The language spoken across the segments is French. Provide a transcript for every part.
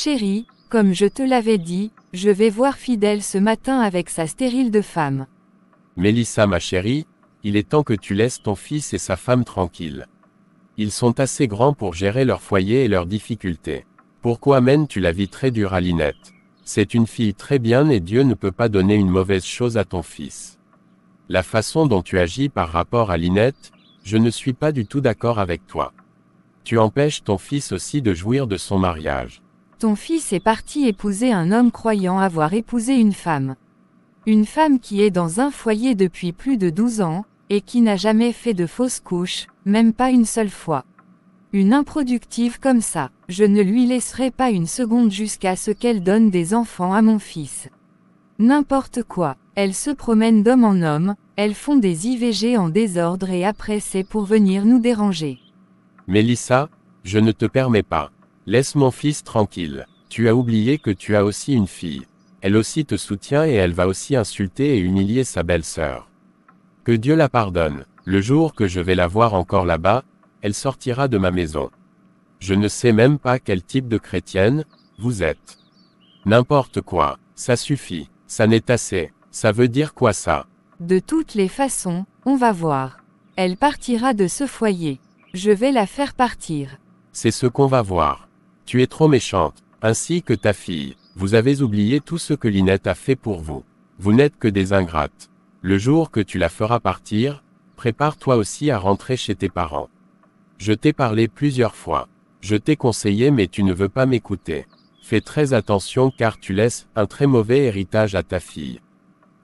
Chérie, comme je te l'avais dit, je vais voir Fidèle ce matin avec sa stérile de femme. Mélissa ma chérie, il est temps que tu laisses ton fils et sa femme tranquilles. Ils sont assez grands pour gérer leur foyer et leurs difficultés. Pourquoi mènes-tu la vie très dure à Linette C'est une fille très bien et Dieu ne peut pas donner une mauvaise chose à ton fils. La façon dont tu agis par rapport à Linette, je ne suis pas du tout d'accord avec toi. Tu empêches ton fils aussi de jouir de son mariage. Ton fils est parti épouser un homme croyant avoir épousé une femme. Une femme qui est dans un foyer depuis plus de 12 ans, et qui n'a jamais fait de fausses couches, même pas une seule fois. Une improductive comme ça, je ne lui laisserai pas une seconde jusqu'à ce qu'elle donne des enfants à mon fils. N'importe quoi, elles se promènent d'homme en homme, elles font des IVG en désordre et après c'est pour venir nous déranger. Mélissa, je ne te permets pas. Laisse mon fils tranquille. Tu as oublié que tu as aussi une fille. Elle aussi te soutient et elle va aussi insulter et humilier sa belle-sœur. Que Dieu la pardonne. Le jour que je vais la voir encore là-bas, elle sortira de ma maison. Je ne sais même pas quel type de chrétienne, vous êtes. N'importe quoi, ça suffit, ça n'est assez, ça veut dire quoi ça De toutes les façons, on va voir. Elle partira de ce foyer. Je vais la faire partir. C'est ce qu'on va voir. Tu es trop méchante, ainsi que ta fille. Vous avez oublié tout ce que Linette a fait pour vous. Vous n'êtes que des ingrates. Le jour que tu la feras partir, prépare-toi aussi à rentrer chez tes parents. Je t'ai parlé plusieurs fois. Je t'ai conseillé mais tu ne veux pas m'écouter. Fais très attention car tu laisses un très mauvais héritage à ta fille.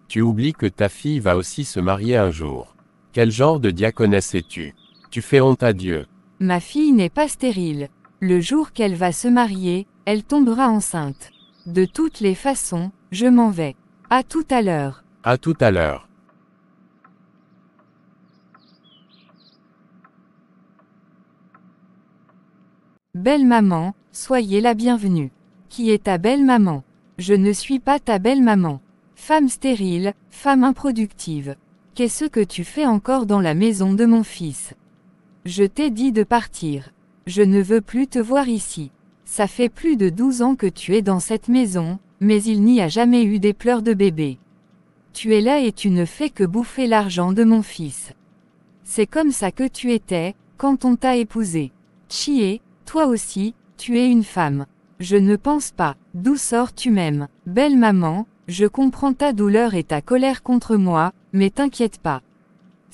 Tu oublies que ta fille va aussi se marier un jour. Quel genre de diaconesse es-tu Tu fais honte à Dieu. Ma fille n'est pas stérile. Le jour qu'elle va se marier, elle tombera enceinte. De toutes les façons, je m'en vais. À tout à l'heure. À tout à l'heure. Belle maman, soyez la bienvenue. Qui est ta belle maman Je ne suis pas ta belle maman. Femme stérile, femme improductive. Qu'est-ce que tu fais encore dans la maison de mon fils Je t'ai dit de partir. Je ne veux plus te voir ici. Ça fait plus de douze ans que tu es dans cette maison, mais il n'y a jamais eu des pleurs de bébé. Tu es là et tu ne fais que bouffer l'argent de mon fils. C'est comme ça que tu étais, quand on t'a épousé. Chier, toi aussi, tu es une femme. Je ne pense pas, d'où sors tu m'aimes, belle maman, je comprends ta douleur et ta colère contre moi, mais t'inquiète pas.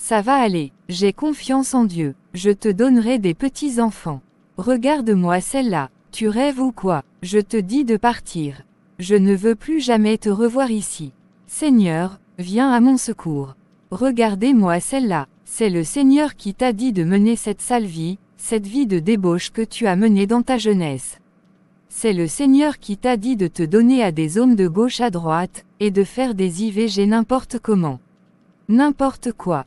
Ça va aller, j'ai confiance en Dieu, je te donnerai des petits-enfants. Regarde-moi celle-là, tu rêves ou quoi Je te dis de partir. Je ne veux plus jamais te revoir ici. Seigneur, viens à mon secours. Regardez-moi celle-là, c'est le Seigneur qui t'a dit de mener cette sale vie, cette vie de débauche que tu as menée dans ta jeunesse. C'est le Seigneur qui t'a dit de te donner à des hommes de gauche à droite, et de faire des IVG n'importe comment. N'importe quoi.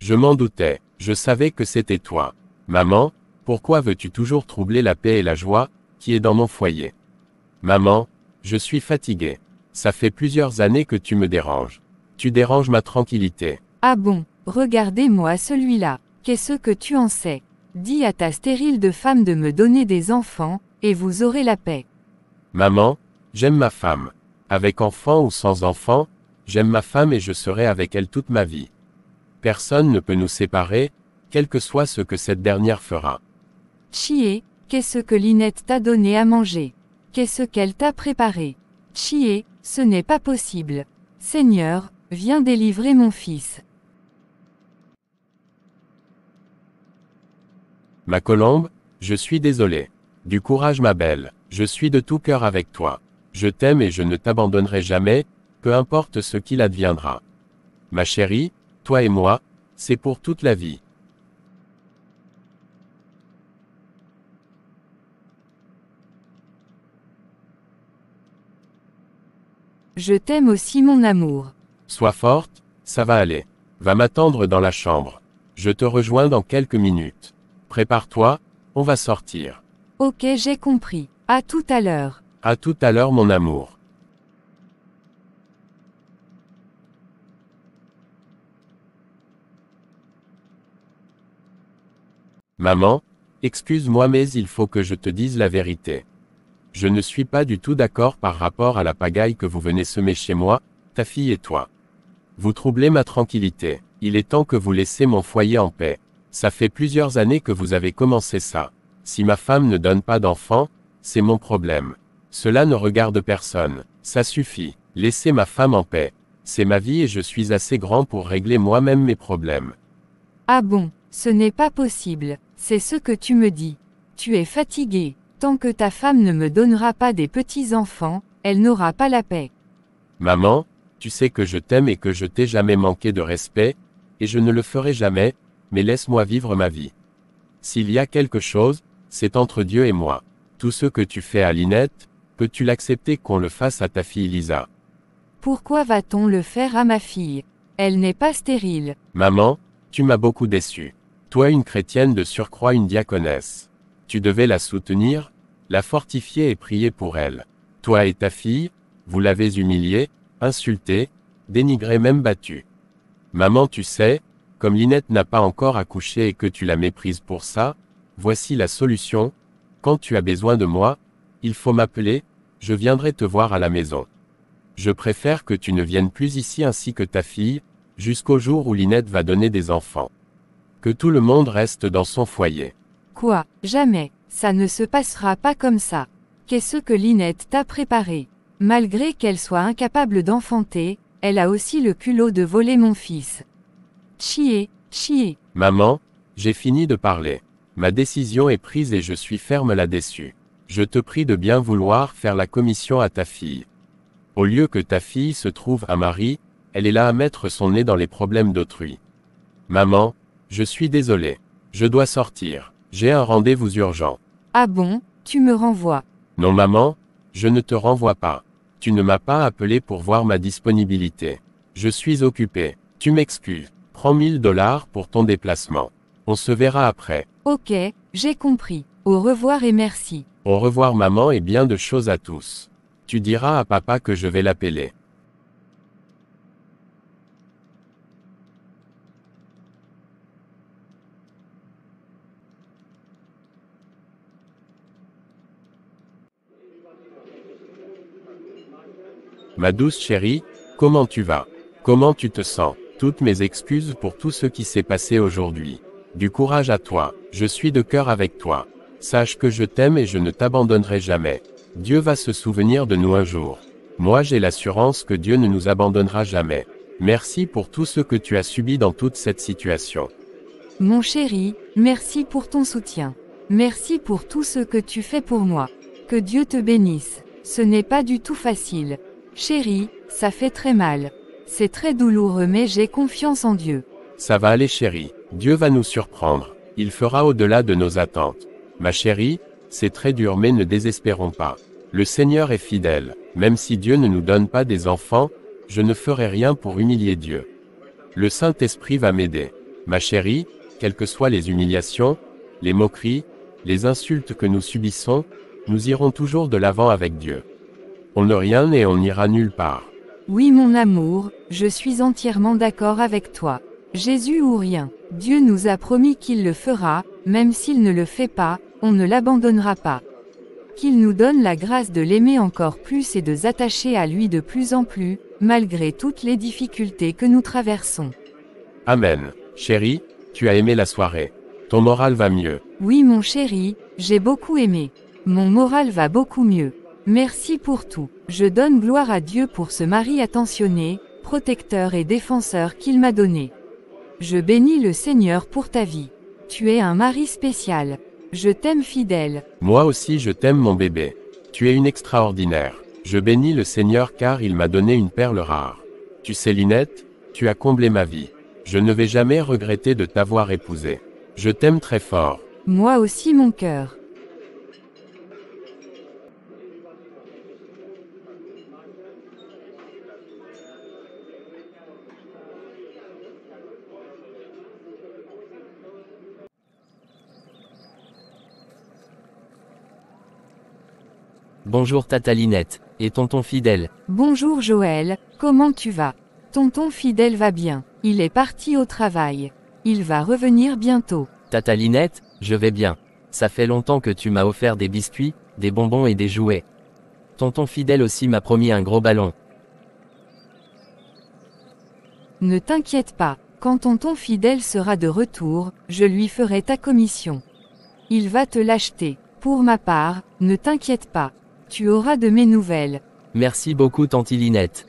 Je m'en doutais, je savais que c'était toi. Maman, pourquoi veux-tu toujours troubler la paix et la joie, qui est dans mon foyer Maman, je suis fatigué. Ça fait plusieurs années que tu me déranges. Tu déranges ma tranquillité. Ah bon, regardez-moi celui-là. Qu'est-ce que tu en sais Dis à ta stérile de femme de me donner des enfants, et vous aurez la paix. Maman, j'aime ma femme. Avec enfant ou sans enfant, j'aime ma femme et je serai avec elle toute ma vie. Personne ne peut nous séparer, quel que soit ce que cette dernière fera. Chie, qu'est-ce que Linette t'a donné à manger Qu'est-ce qu'elle t'a préparé Chie, ce n'est pas possible. Seigneur, viens délivrer mon fils. Ma colombe, je suis désolé. Du courage ma belle, je suis de tout cœur avec toi. Je t'aime et je ne t'abandonnerai jamais, peu importe ce qu'il adviendra. Ma chérie, toi et moi, c'est pour toute la vie. Je t'aime aussi mon amour. Sois forte, ça va aller. Va m'attendre dans la chambre. Je te rejoins dans quelques minutes. Prépare-toi, on va sortir. Ok, j'ai compris. À tout à l'heure. À tout à l'heure mon amour. Maman, excuse-moi mais il faut que je te dise la vérité. Je ne suis pas du tout d'accord par rapport à la pagaille que vous venez semer chez moi, ta fille et toi. Vous troublez ma tranquillité. Il est temps que vous laissiez mon foyer en paix. Ça fait plusieurs années que vous avez commencé ça. Si ma femme ne donne pas d'enfants, c'est mon problème. Cela ne regarde personne. Ça suffit. Laissez ma femme en paix. C'est ma vie et je suis assez grand pour régler moi-même mes problèmes. Ah bon, ce n'est pas possible. C'est ce que tu me dis. Tu es fatigué. Tant que ta femme ne me donnera pas des petits-enfants, elle n'aura pas la paix. Maman, tu sais que je t'aime et que je t'ai jamais manqué de respect, et je ne le ferai jamais, mais laisse-moi vivre ma vie. S'il y a quelque chose, c'est entre Dieu et moi. Tout ce que tu fais à Linette, peux-tu l'accepter qu'on le fasse à ta fille Lisa Pourquoi va-t-on le faire à ma fille Elle n'est pas stérile. Maman, tu m'as beaucoup déçu. Toi une chrétienne de surcroît une diaconesse. Tu devais la soutenir, la fortifier et prier pour elle. Toi et ta fille, vous l'avez humiliée, insultée, dénigrée même battue. Maman tu sais, comme Linette n'a pas encore accouché et que tu la méprises pour ça, voici la solution, quand tu as besoin de moi, il faut m'appeler, je viendrai te voir à la maison. Je préfère que tu ne viennes plus ici ainsi que ta fille, jusqu'au jour où Linette va donner des enfants. Que tout le monde reste dans son foyer. Quoi Jamais. Ça ne se passera pas comme ça. Qu'est-ce que Linette t'a préparé Malgré qu'elle soit incapable d'enfanter, elle a aussi le culot de voler mon fils. Chier, chier. Maman, j'ai fini de parler. Ma décision est prise et je suis ferme là-dessus. Je te prie de bien vouloir faire la commission à ta fille. Au lieu que ta fille se trouve à mari, elle est là à mettre son nez dans les problèmes d'autrui. Maman, je suis désolé. Je dois sortir. J'ai un rendez-vous urgent. Ah bon, tu me renvoies. Non maman, je ne te renvoie pas. Tu ne m'as pas appelé pour voir ma disponibilité. Je suis occupé. Tu m'excuses. Prends 1000 dollars pour ton déplacement. On se verra après. Ok, j'ai compris. Au revoir et merci. Au revoir maman et bien de choses à tous. Tu diras à papa que je vais l'appeler. Ma douce chérie, comment tu vas Comment tu te sens Toutes mes excuses pour tout ce qui s'est passé aujourd'hui. Du courage à toi, je suis de cœur avec toi. Sache que je t'aime et je ne t'abandonnerai jamais. Dieu va se souvenir de nous un jour. Moi j'ai l'assurance que Dieu ne nous abandonnera jamais. Merci pour tout ce que tu as subi dans toute cette situation. Mon chéri, merci pour ton soutien. Merci pour tout ce que tu fais pour moi. Que Dieu te bénisse. Ce n'est pas du tout facile. Chérie, ça fait très mal. C'est très douloureux mais j'ai confiance en Dieu. Ça va aller chérie, Dieu va nous surprendre. Il fera au-delà de nos attentes. Ma chérie, c'est très dur mais ne désespérons pas. Le Seigneur est fidèle. Même si Dieu ne nous donne pas des enfants, je ne ferai rien pour humilier Dieu. Le Saint-Esprit va m'aider. Ma chérie, quelles que soient les humiliations, les moqueries, les insultes que nous subissons, nous irons toujours de l'avant avec Dieu. On ne rien et on n'ira nulle part. Oui mon amour, je suis entièrement d'accord avec toi. Jésus ou rien. Dieu nous a promis qu'il le fera, même s'il ne le fait pas, on ne l'abandonnera pas. Qu'il nous donne la grâce de l'aimer encore plus et de s'attacher à lui de plus en plus, malgré toutes les difficultés que nous traversons. Amen. Chérie, tu as aimé la soirée. Ton moral va mieux. Oui mon chéri, j'ai beaucoup aimé. Mon moral va beaucoup mieux. Merci pour tout. Je donne gloire à Dieu pour ce mari attentionné, protecteur et défenseur qu'il m'a donné. Je bénis le Seigneur pour ta vie. Tu es un mari spécial. Je t'aime fidèle. Moi aussi je t'aime mon bébé. Tu es une extraordinaire. Je bénis le Seigneur car il m'a donné une perle rare. Tu sais Linette, tu as comblé ma vie. Je ne vais jamais regretter de t'avoir épousée. Je t'aime très fort. Moi aussi mon cœur. Bonjour Tatalinette et tonton fidèle. Bonjour Joël, comment tu vas Tonton fidèle va bien. Il est parti au travail. Il va revenir bientôt. Tatalinette, je vais bien. Ça fait longtemps que tu m'as offert des biscuits, des bonbons et des jouets. Tonton fidèle aussi m'a promis un gros ballon. Ne t'inquiète pas, quand tonton fidèle sera de retour, je lui ferai ta commission. Il va te l'acheter. Pour ma part, ne t'inquiète pas, tu auras de mes nouvelles. Merci beaucoup, Tantilinette.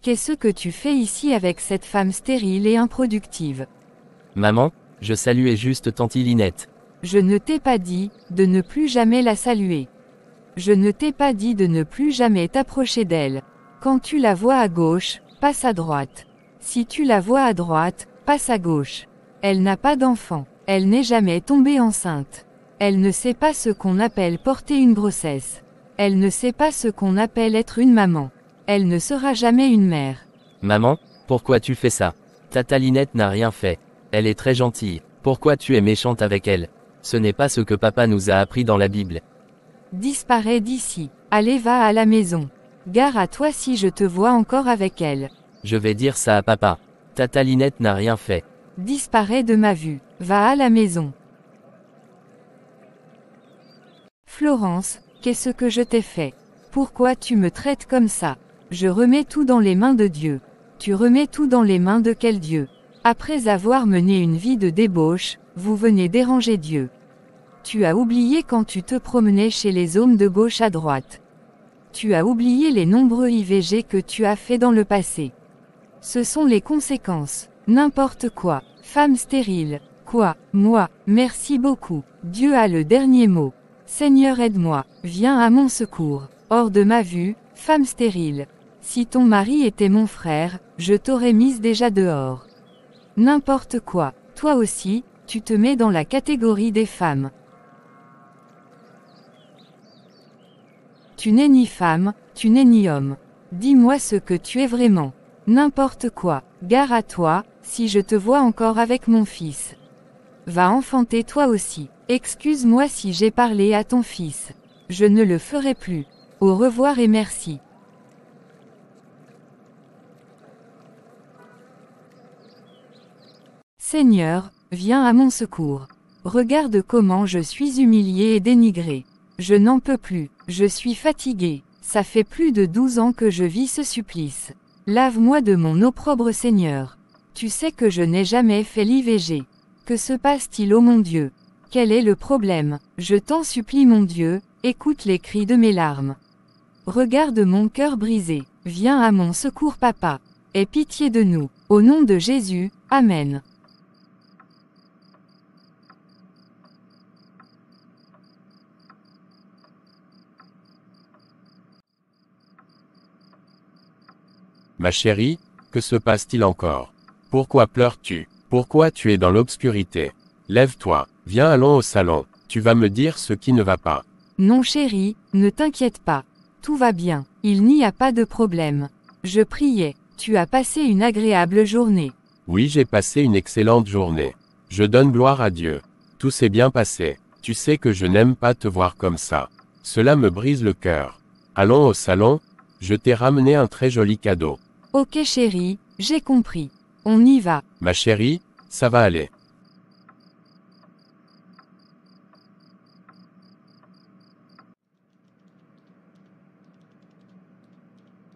Qu'est-ce que tu fais ici avec cette femme stérile et improductive Maman, je saluais juste Tantilinette. Je ne t'ai pas dit de ne plus jamais la saluer. Je ne t'ai pas dit de ne plus jamais t'approcher d'elle. Quand tu la vois à gauche, passe à droite. Si tu la vois à droite, passe à gauche. Elle n'a pas d'enfant. Elle n'est jamais tombée enceinte. Elle ne sait pas ce qu'on appelle porter une grossesse. Elle ne sait pas ce qu'on appelle être une maman. Elle ne sera jamais une mère. Maman, pourquoi tu fais ça Ta talinette n'a rien fait. Elle est très gentille. Pourquoi tu es méchante avec elle Ce n'est pas ce que papa nous a appris dans la Bible. Disparais d'ici. Allez va à la maison. Gare à toi si je te vois encore avec elle. Je vais dire ça à papa. Ta talinette n'a rien fait. Disparais de ma vue. Va à la maison. Florence, qu'est-ce que je t'ai fait Pourquoi tu me traites comme ça Je remets tout dans les mains de Dieu. Tu remets tout dans les mains de quel Dieu Après avoir mené une vie de débauche, vous venez déranger Dieu. Tu as oublié quand tu te promenais chez les hommes de gauche à droite. Tu as oublié les nombreux IVG que tu as fait dans le passé. Ce sont les conséquences. N'importe quoi. Femme stérile. Quoi Moi, merci beaucoup. Dieu a le dernier mot. Seigneur aide-moi, viens à mon secours. Hors de ma vue, femme stérile. Si ton mari était mon frère, je t'aurais mise déjà dehors. N'importe quoi, toi aussi, tu te mets dans la catégorie des femmes. Tu n'es ni femme, tu n'es ni homme. Dis-moi ce que tu es vraiment. N'importe quoi. Gare à toi, si je te vois encore avec mon fils. Va enfanter toi aussi. Excuse-moi si j'ai parlé à ton fils. Je ne le ferai plus. Au revoir et merci. Seigneur, viens à mon secours. Regarde comment je suis humilié et dénigré. Je n'en peux plus, je suis fatigué. Ça fait plus de douze ans que je vis ce supplice. Lave-moi de mon opprobre Seigneur. Tu sais que je n'ai jamais fait l'IVG. Que se passe-t-il, ô mon Dieu Quel est le problème Je t'en supplie, mon Dieu, écoute les cris de mes larmes. Regarde mon cœur brisé. Viens à mon secours, papa. Aie pitié de nous. Au nom de Jésus, Amen. Ma chérie, que se passe-t-il encore Pourquoi pleures-tu Pourquoi tu es dans l'obscurité Lève-toi, viens allons au salon, tu vas me dire ce qui ne va pas. Non chérie, ne t'inquiète pas. Tout va bien, il n'y a pas de problème. Je priais, tu as passé une agréable journée. Oui j'ai passé une excellente journée. Je donne gloire à Dieu. Tout s'est bien passé. Tu sais que je n'aime pas te voir comme ça. Cela me brise le cœur. Allons au salon, je t'ai ramené un très joli cadeau. Ok chérie, j'ai compris. On y va. Ma chérie, ça va aller.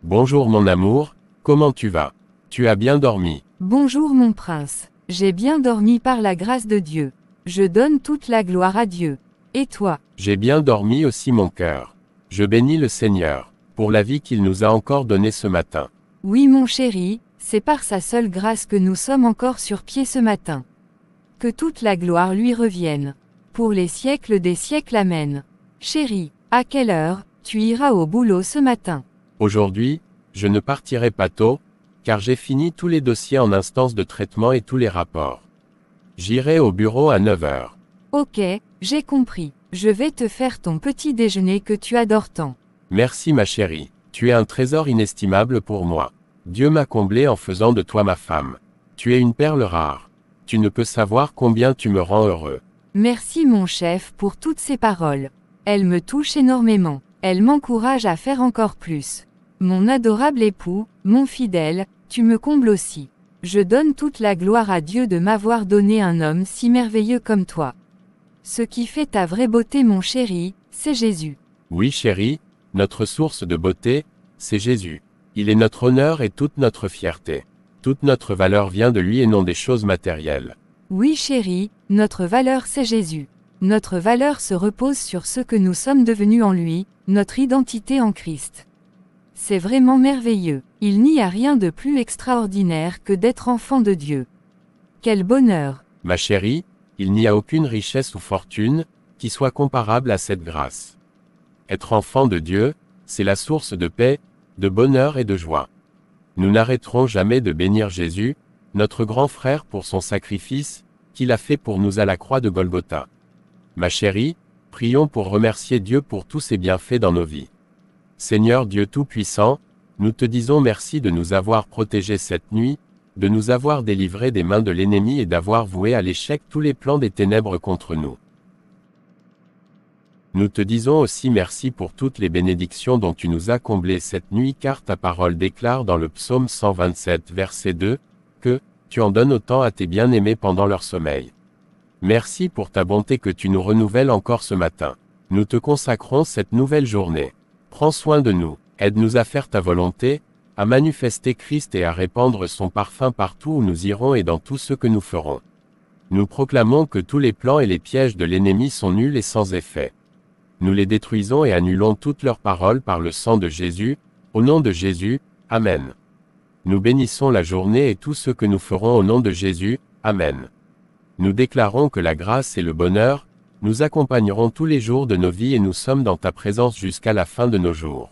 Bonjour mon amour, comment tu vas Tu as bien dormi Bonjour mon prince, j'ai bien dormi par la grâce de Dieu. Je donne toute la gloire à Dieu. Et toi J'ai bien dormi aussi mon cœur. Je bénis le Seigneur, pour la vie qu'il nous a encore donnée ce matin. Oui mon chéri, c'est par sa seule grâce que nous sommes encore sur pied ce matin. Que toute la gloire lui revienne. Pour les siècles des siècles Amen. Chéri, à quelle heure, tu iras au boulot ce matin Aujourd'hui, je ne partirai pas tôt, car j'ai fini tous les dossiers en instance de traitement et tous les rapports. J'irai au bureau à 9h. Ok, j'ai compris. Je vais te faire ton petit déjeuner que tu adores tant. Merci ma chérie. Tu es un trésor inestimable pour moi. Dieu m'a comblé en faisant de toi ma femme. Tu es une perle rare. Tu ne peux savoir combien tu me rends heureux. Merci mon chef pour toutes ces paroles. Elles me touchent énormément. Elles m'encouragent à faire encore plus. Mon adorable époux, mon fidèle, tu me combles aussi. Je donne toute la gloire à Dieu de m'avoir donné un homme si merveilleux comme toi. Ce qui fait ta vraie beauté mon chéri, c'est Jésus. Oui chéri, notre source de beauté, c'est Jésus. Il est notre honneur et toute notre fierté. Toute notre valeur vient de lui et non des choses matérielles. Oui chérie, notre valeur c'est Jésus. Notre valeur se repose sur ce que nous sommes devenus en lui, notre identité en Christ. C'est vraiment merveilleux. Il n'y a rien de plus extraordinaire que d'être enfant de Dieu. Quel bonheur. Ma chérie, il n'y a aucune richesse ou fortune qui soit comparable à cette grâce. Être enfant de Dieu, c'est la source de paix, de bonheur et de joie. Nous n'arrêterons jamais de bénir Jésus, notre grand frère pour son sacrifice, qu'il a fait pour nous à la croix de Golgotha. Ma chérie, prions pour remercier Dieu pour tous ses bienfaits dans nos vies. Seigneur Dieu Tout-Puissant, nous te disons merci de nous avoir protégés cette nuit, de nous avoir délivrés des mains de l'ennemi et d'avoir voué à l'échec tous les plans des ténèbres contre nous. Nous te disons aussi merci pour toutes les bénédictions dont tu nous as comblés cette nuit car ta parole déclare dans le psaume 127 verset 2, que, tu en donnes autant à tes bien-aimés pendant leur sommeil. Merci pour ta bonté que tu nous renouvelles encore ce matin. Nous te consacrons cette nouvelle journée. Prends soin de nous, aide-nous à faire ta volonté, à manifester Christ et à répandre son parfum partout où nous irons et dans tout ce que nous ferons. Nous proclamons que tous les plans et les pièges de l'ennemi sont nuls et sans effet nous les détruisons et annulons toutes leurs paroles par le sang de Jésus, au nom de Jésus, Amen. Nous bénissons la journée et tout ce que nous ferons au nom de Jésus, Amen. Nous déclarons que la grâce et le bonheur, nous accompagneront tous les jours de nos vies et nous sommes dans ta présence jusqu'à la fin de nos jours.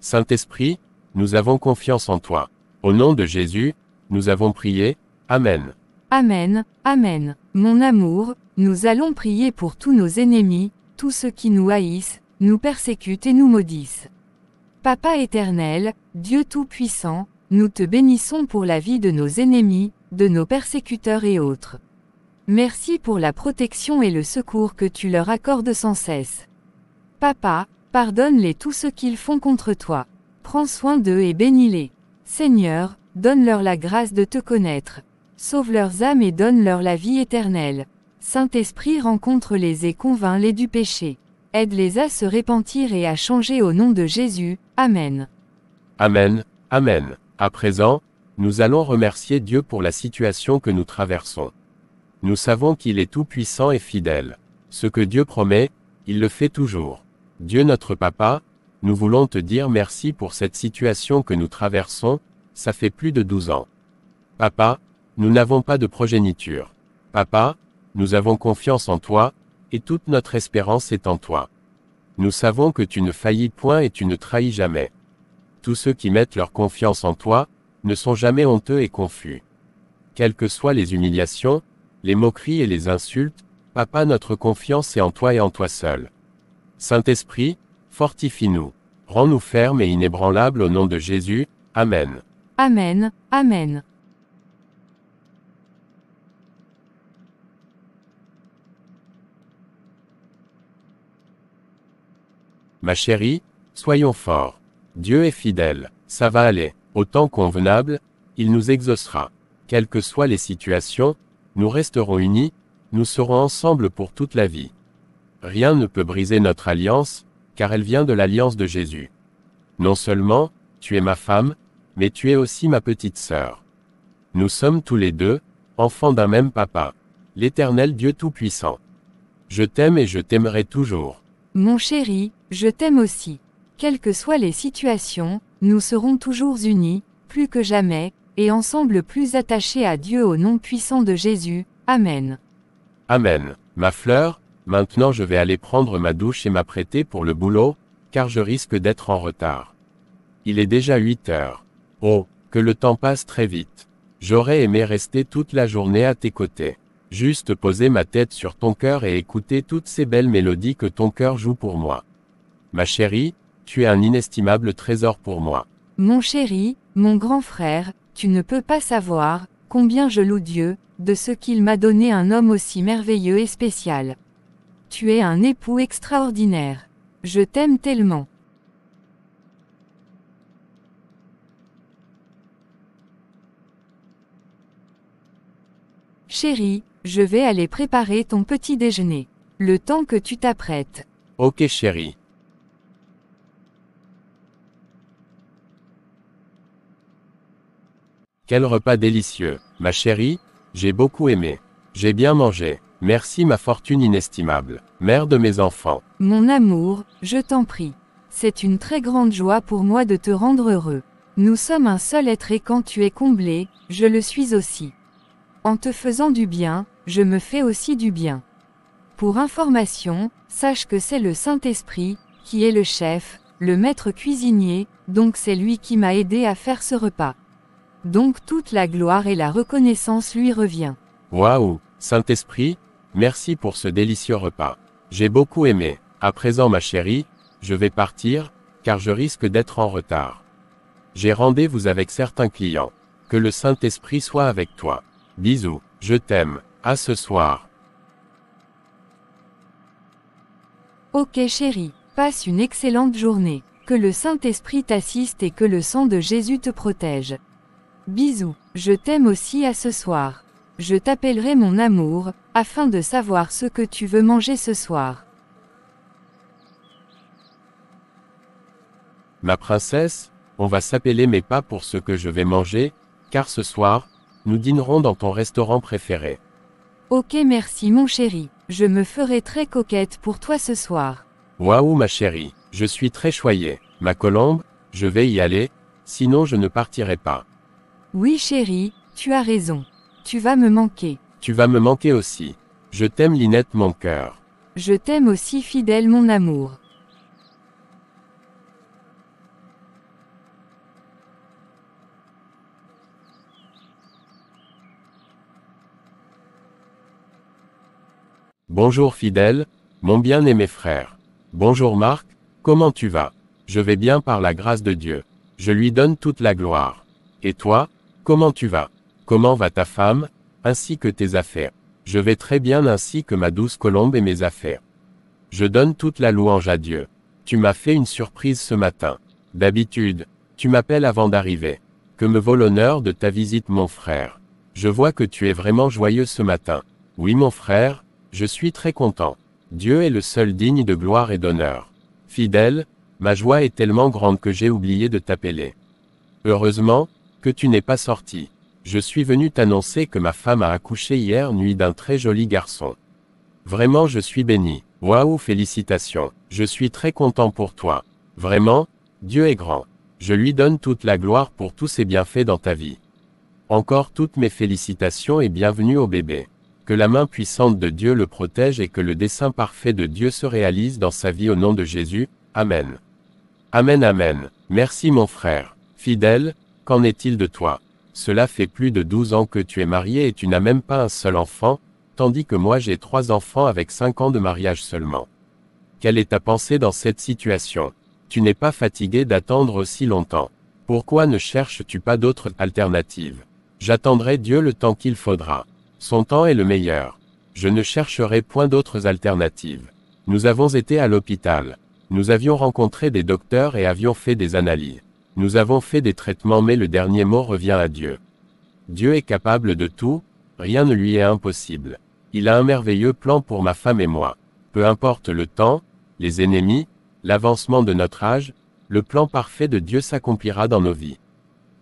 Saint-Esprit, nous avons confiance en toi. Au nom de Jésus, nous avons prié, Amen. Amen, Amen. Mon amour, nous allons prier pour tous nos ennemis, tous ceux qui nous haïssent, nous persécutent et nous maudissent. Papa éternel, Dieu Tout-Puissant, nous te bénissons pour la vie de nos ennemis, de nos persécuteurs et autres. Merci pour la protection et le secours que tu leur accordes sans cesse. Papa, pardonne-les tout ce qu'ils font contre toi. Prends soin d'eux et bénis-les. Seigneur, donne-leur la grâce de te connaître. Sauve leurs âmes et donne-leur la vie éternelle. Saint-Esprit rencontre-les et convainc-les du péché. Aide-les à se repentir et à changer au nom de Jésus. Amen. Amen. Amen. À présent, nous allons remercier Dieu pour la situation que nous traversons. Nous savons qu'il est tout-puissant et fidèle. Ce que Dieu promet, il le fait toujours. Dieu notre Papa, nous voulons te dire merci pour cette situation que nous traversons, ça fait plus de 12 ans. Papa, nous n'avons pas de progéniture. Papa, nous avons confiance en toi, et toute notre espérance est en toi. Nous savons que tu ne faillis point et tu ne trahis jamais. Tous ceux qui mettent leur confiance en toi, ne sont jamais honteux et confus. Quelles que soient les humiliations, les moqueries et les insultes, Papa notre confiance est en toi et en toi seul. Saint-Esprit, fortifie-nous. Rends-nous fermes et inébranlables au nom de Jésus. Amen. Amen. Amen. Ma chérie, soyons forts. Dieu est fidèle. Ça va aller. Au temps convenable, il nous exaucera. Quelles que soient les situations, nous resterons unis, nous serons ensemble pour toute la vie. Rien ne peut briser notre alliance, car elle vient de l'alliance de Jésus. Non seulement, tu es ma femme, mais tu es aussi ma petite sœur. Nous sommes tous les deux, enfants d'un même papa, l'éternel Dieu Tout-Puissant. Je t'aime et je t'aimerai toujours. Mon chéri, je t'aime aussi. Quelles que soient les situations, nous serons toujours unis, plus que jamais, et ensemble plus attachés à Dieu au nom puissant de Jésus. Amen. Amen. Ma fleur, maintenant je vais aller prendre ma douche et m'apprêter pour le boulot, car je risque d'être en retard. Il est déjà 8 heures. Oh, que le temps passe très vite. J'aurais aimé rester toute la journée à tes côtés juste poser ma tête sur ton cœur et écouter toutes ces belles mélodies que ton cœur joue pour moi. Ma chérie, tu es un inestimable trésor pour moi. Mon chéri, mon grand frère, tu ne peux pas savoir, combien je loue Dieu, de ce qu'il m'a donné un homme aussi merveilleux et spécial. Tu es un époux extraordinaire. Je t'aime tellement. Chérie, je vais aller préparer ton petit déjeuner. Le temps que tu t'apprêtes. Ok chérie. Quel repas délicieux, ma chérie. J'ai beaucoup aimé. J'ai bien mangé. Merci ma fortune inestimable, mère de mes enfants. Mon amour, je t'en prie. C'est une très grande joie pour moi de te rendre heureux. Nous sommes un seul être et quand tu es comblé, je le suis aussi. En te faisant du bien, je me fais aussi du bien. Pour information, sache que c'est le Saint-Esprit, qui est le chef, le maître cuisinier, donc c'est lui qui m'a aidé à faire ce repas. Donc toute la gloire et la reconnaissance lui revient. Waouh, Saint-Esprit, merci pour ce délicieux repas. J'ai beaucoup aimé. À présent ma chérie, je vais partir, car je risque d'être en retard. J'ai rendez-vous avec certains clients. Que le Saint-Esprit soit avec toi. Bisous, je t'aime. À ce soir. Ok chérie, passe une excellente journée. Que le Saint-Esprit t'assiste et que le sang de Jésus te protège. Bisous, je t'aime aussi à ce soir. Je t'appellerai mon amour, afin de savoir ce que tu veux manger ce soir. Ma princesse, on va s'appeler mes pas pour ce que je vais manger, car ce soir, nous dînerons dans ton restaurant préféré. Ok merci mon chéri, je me ferai très coquette pour toi ce soir. Waouh ma chérie, je suis très choyée. Ma colombe, je vais y aller, sinon je ne partirai pas. Oui chérie, tu as raison. Tu vas me manquer. Tu vas me manquer aussi. Je t'aime Linette mon cœur. Je t'aime aussi fidèle mon amour. Bonjour fidèle, mon bien-aimé frère. Bonjour Marc, comment tu vas Je vais bien par la grâce de Dieu. Je lui donne toute la gloire. Et toi, comment tu vas Comment va ta femme, ainsi que tes affaires Je vais très bien ainsi que ma douce colombe et mes affaires. Je donne toute la louange à Dieu. Tu m'as fait une surprise ce matin. D'habitude, tu m'appelles avant d'arriver. Que me vaut l'honneur de ta visite mon frère. Je vois que tu es vraiment joyeux ce matin. Oui mon frère, je suis très content. Dieu est le seul digne de gloire et d'honneur. Fidèle, ma joie est tellement grande que j'ai oublié de t'appeler. Heureusement, que tu n'es pas sorti. Je suis venu t'annoncer que ma femme a accouché hier nuit d'un très joli garçon. Vraiment je suis béni. Waouh félicitations. Je suis très content pour toi. Vraiment, Dieu est grand. Je lui donne toute la gloire pour tous ses bienfaits dans ta vie. Encore toutes mes félicitations et bienvenue au bébé que la main puissante de Dieu le protège et que le dessein parfait de Dieu se réalise dans sa vie au nom de Jésus. Amen. Amen, Amen. Merci mon frère. Fidèle, qu'en est-il de toi Cela fait plus de douze ans que tu es marié et tu n'as même pas un seul enfant, tandis que moi j'ai trois enfants avec cinq ans de mariage seulement. Quelle est ta pensée dans cette situation Tu n'es pas fatigué d'attendre aussi longtemps. Pourquoi ne cherches-tu pas d'autres alternatives J'attendrai Dieu le temps qu'il faudra. Son temps est le meilleur. Je ne chercherai point d'autres alternatives. Nous avons été à l'hôpital. Nous avions rencontré des docteurs et avions fait des analyses. Nous avons fait des traitements mais le dernier mot revient à Dieu. Dieu est capable de tout, rien ne lui est impossible. Il a un merveilleux plan pour ma femme et moi. Peu importe le temps, les ennemis, l'avancement de notre âge, le plan parfait de Dieu s'accomplira dans nos vies.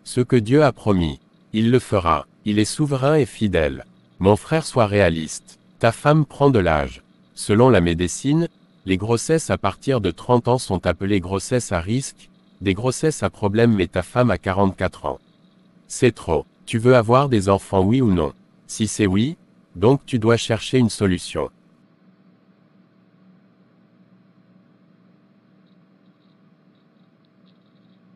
Ce que Dieu a promis, il le fera. Il est souverain et fidèle. Mon frère, sois réaliste. Ta femme prend de l'âge. Selon la médecine, les grossesses à partir de 30 ans sont appelées grossesses à risque, des grossesses à problème mais ta femme a 44 ans. C'est trop. Tu veux avoir des enfants oui ou non Si c'est oui, donc tu dois chercher une solution.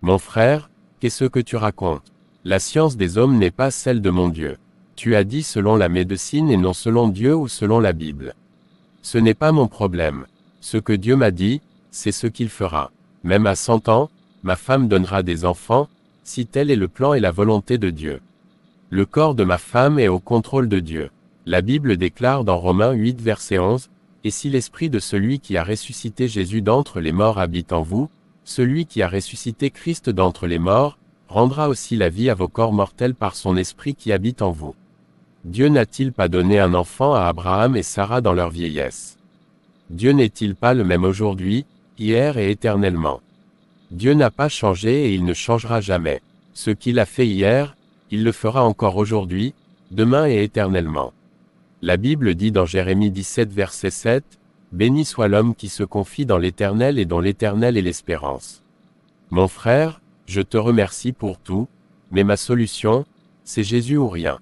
Mon frère, qu'est-ce que tu racontes La science des hommes n'est pas celle de mon Dieu. Tu as dit selon la médecine et non selon Dieu ou selon la Bible. Ce n'est pas mon problème. Ce que Dieu m'a dit, c'est ce qu'il fera. Même à 100 ans, ma femme donnera des enfants, si tel est le plan et la volonté de Dieu. Le corps de ma femme est au contrôle de Dieu. La Bible déclare dans Romains 8 verset 11, Et si l'esprit de celui qui a ressuscité Jésus d'entre les morts habite en vous, celui qui a ressuscité Christ d'entre les morts, rendra aussi la vie à vos corps mortels par son esprit qui habite en vous. Dieu n'a-t-il pas donné un enfant à Abraham et Sarah dans leur vieillesse Dieu n'est-il pas le même aujourd'hui, hier et éternellement Dieu n'a pas changé et il ne changera jamais. Ce qu'il a fait hier, il le fera encore aujourd'hui, demain et éternellement. La Bible dit dans Jérémie 17 verset 7, Béni soit l'homme qui se confie dans l'Éternel et dont l'Éternel est l'espérance. Mon frère, je te remercie pour tout, mais ma solution, c'est Jésus ou rien.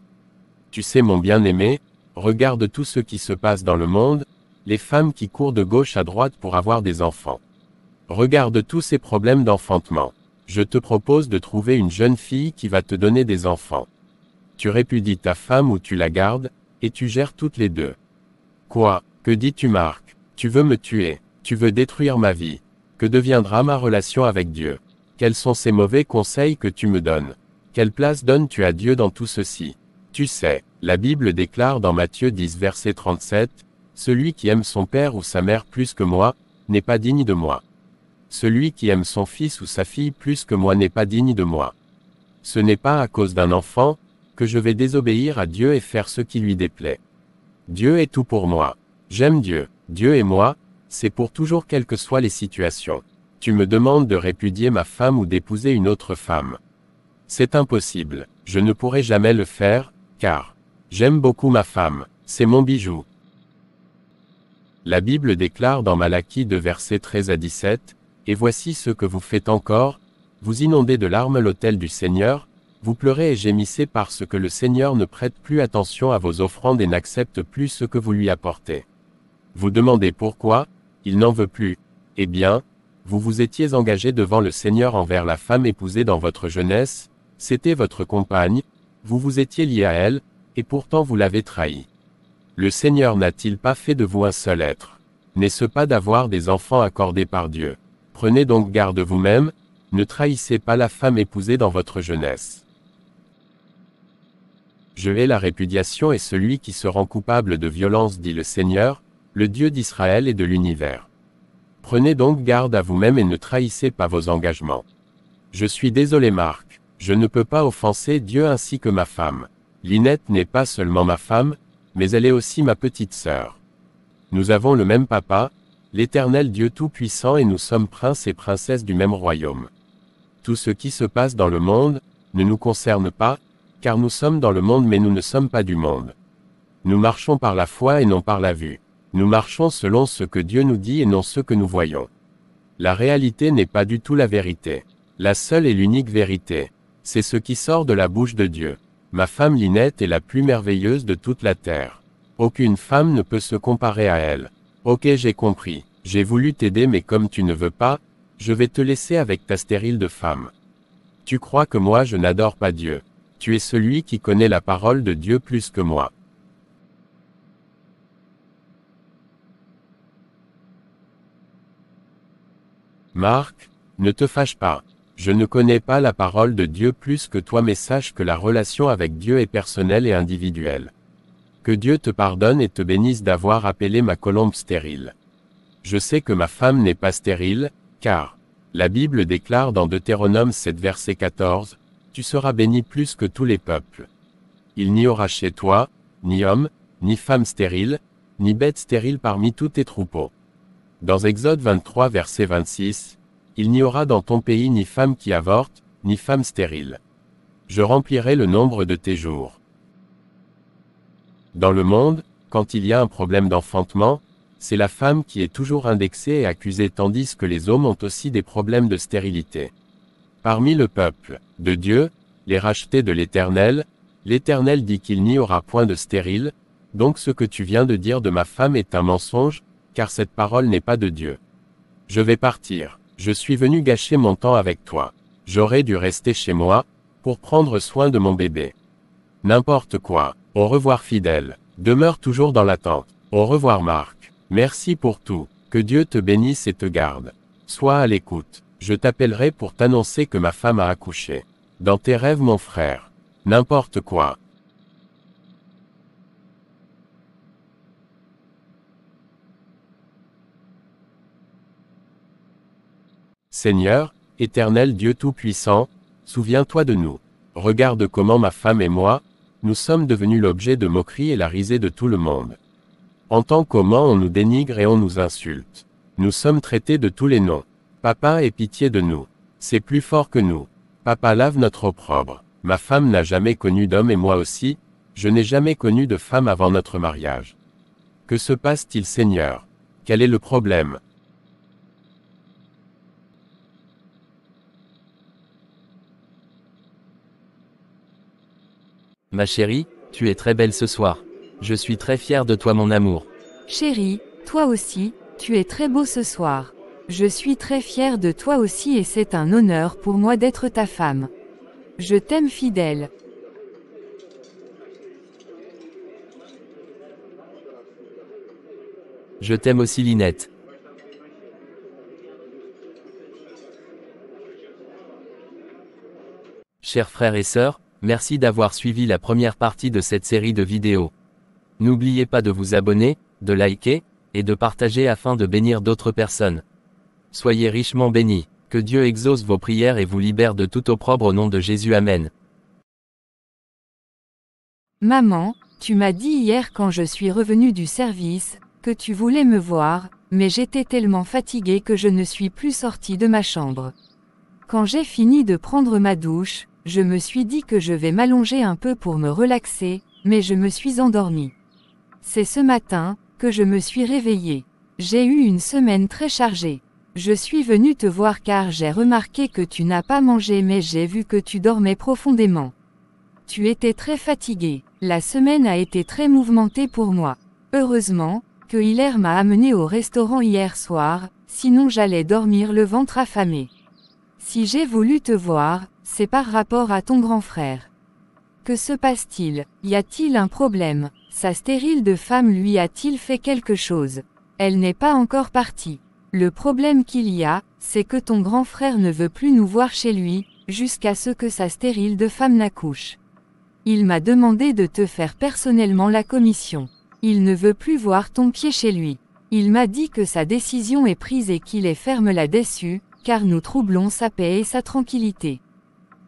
Tu sais mon bien-aimé, regarde tout ce qui se passe dans le monde, les femmes qui courent de gauche à droite pour avoir des enfants. Regarde tous ces problèmes d'enfantement. Je te propose de trouver une jeune fille qui va te donner des enfants. Tu répudies ta femme ou tu la gardes, et tu gères toutes les deux. Quoi Que dis-tu Marc Tu veux me tuer, tu veux détruire ma vie. Que deviendra ma relation avec Dieu Quels sont ces mauvais conseils que tu me donnes Quelle place donnes-tu à Dieu dans tout ceci tu sais, la Bible déclare dans Matthieu 10 verset 37, Celui qui aime son père ou sa mère plus que moi, n'est pas digne de moi. Celui qui aime son fils ou sa fille plus que moi n'est pas digne de moi. Ce n'est pas à cause d'un enfant, que je vais désobéir à Dieu et faire ce qui lui déplaît. Dieu est tout pour moi. J'aime Dieu. Dieu et moi, c'est pour toujours quelles que soient les situations. Tu me demandes de répudier ma femme ou d'épouser une autre femme. C'est impossible. Je ne pourrai jamais le faire, car j'aime beaucoup ma femme, c'est mon bijou. La Bible déclare dans Malachie de versets 13 à 17, Et voici ce que vous faites encore, vous inondez de larmes l'autel du Seigneur, vous pleurez et gémissez parce que le Seigneur ne prête plus attention à vos offrandes et n'accepte plus ce que vous lui apportez. Vous demandez pourquoi, il n'en veut plus. Eh bien, vous vous étiez engagé devant le Seigneur envers la femme épousée dans votre jeunesse, c'était votre compagne, vous vous étiez lié à elle, et pourtant vous l'avez trahi. Le Seigneur n'a-t-il pas fait de vous un seul être N'est-ce pas d'avoir des enfants accordés par Dieu Prenez donc garde vous-même, ne trahissez pas la femme épousée dans votre jeunesse. Je hais la répudiation et celui qui se rend coupable de violence, dit le Seigneur, le Dieu d'Israël et de l'univers. Prenez donc garde à vous-même et ne trahissez pas vos engagements. Je suis désolé Marc. Je ne peux pas offenser Dieu ainsi que ma femme. Linette n'est pas seulement ma femme, mais elle est aussi ma petite sœur. Nous avons le même papa, l'éternel Dieu Tout-Puissant et nous sommes princes et princesses du même royaume. Tout ce qui se passe dans le monde, ne nous concerne pas, car nous sommes dans le monde mais nous ne sommes pas du monde. Nous marchons par la foi et non par la vue. Nous marchons selon ce que Dieu nous dit et non ce que nous voyons. La réalité n'est pas du tout la vérité. La seule et l'unique vérité, c'est ce qui sort de la bouche de Dieu. Ma femme Linette est la plus merveilleuse de toute la terre. Aucune femme ne peut se comparer à elle. Ok j'ai compris. J'ai voulu t'aider mais comme tu ne veux pas, je vais te laisser avec ta stérile de femme. Tu crois que moi je n'adore pas Dieu. Tu es celui qui connaît la parole de Dieu plus que moi. Marc, ne te fâche pas. Je ne connais pas la parole de Dieu plus que toi mais sache que la relation avec Dieu est personnelle et individuelle. Que Dieu te pardonne et te bénisse d'avoir appelé ma colombe stérile. Je sais que ma femme n'est pas stérile, car la Bible déclare dans Deutéronome 7 verset 14, Tu seras béni plus que tous les peuples. Il n'y aura chez toi, ni homme, ni femme stérile, ni bête stérile parmi tous tes troupeaux. Dans Exode 23 verset 26, il n'y aura dans ton pays ni femme qui avorte, ni femme stérile. Je remplirai le nombre de tes jours. Dans le monde, quand il y a un problème d'enfantement, c'est la femme qui est toujours indexée et accusée tandis que les hommes ont aussi des problèmes de stérilité. Parmi le peuple, de Dieu, les rachetés de l'Éternel, l'Éternel dit qu'il n'y aura point de stérile, donc ce que tu viens de dire de ma femme est un mensonge, car cette parole n'est pas de Dieu. Je vais partir. Je suis venu gâcher mon temps avec toi. J'aurais dû rester chez moi, pour prendre soin de mon bébé. N'importe quoi. Au revoir fidèle. Demeure toujours dans l'attente. Au revoir Marc. Merci pour tout. Que Dieu te bénisse et te garde. Sois à l'écoute. Je t'appellerai pour t'annoncer que ma femme a accouché. Dans tes rêves mon frère. N'importe quoi. Seigneur, éternel Dieu Tout-Puissant, souviens-toi de nous. Regarde comment ma femme et moi, nous sommes devenus l'objet de moqueries et la risée de tout le monde. Entends comment on nous dénigre et on nous insulte. Nous sommes traités de tous les noms. Papa, aie pitié de nous. C'est plus fort que nous. Papa, lave notre opprobre. Ma femme n'a jamais connu d'homme et moi aussi, je n'ai jamais connu de femme avant notre mariage. Que se passe-t-il Seigneur Quel est le problème Ma chérie, tu es très belle ce soir. Je suis très fière de toi mon amour. Chérie, toi aussi, tu es très beau ce soir. Je suis très fière de toi aussi et c'est un honneur pour moi d'être ta femme. Je t'aime fidèle. Je t'aime aussi Linette. Chers frères et sœurs, Merci d'avoir suivi la première partie de cette série de vidéos. N'oubliez pas de vous abonner, de liker, et de partager afin de bénir d'autres personnes. Soyez richement bénis, que Dieu exauce vos prières et vous libère de tout opprobre au nom de Jésus. Amen. Maman, tu m'as dit hier quand je suis revenue du service, que tu voulais me voir, mais j'étais tellement fatiguée que je ne suis plus sortie de ma chambre. Quand j'ai fini de prendre ma douche, je me suis dit que je vais m'allonger un peu pour me relaxer, mais je me suis endormie. C'est ce matin que je me suis réveillée. J'ai eu une semaine très chargée. Je suis venue te voir car j'ai remarqué que tu n'as pas mangé mais j'ai vu que tu dormais profondément. Tu étais très fatiguée. La semaine a été très mouvementée pour moi. Heureusement, que Hilaire m'a amené au restaurant hier soir, sinon j'allais dormir le ventre affamé. Si j'ai voulu te voir, c'est par rapport à ton grand frère. Que se passe-t-il Y a-t-il un problème Sa stérile de femme lui a-t-il fait quelque chose Elle n'est pas encore partie. Le problème qu'il y a, c'est que ton grand frère ne veut plus nous voir chez lui, jusqu'à ce que sa stérile de femme n'accouche. Il m'a demandé de te faire personnellement la commission. Il ne veut plus voir ton pied chez lui. Il m'a dit que sa décision est prise et qu'il est ferme là-dessus, car nous troublons sa paix et sa tranquillité.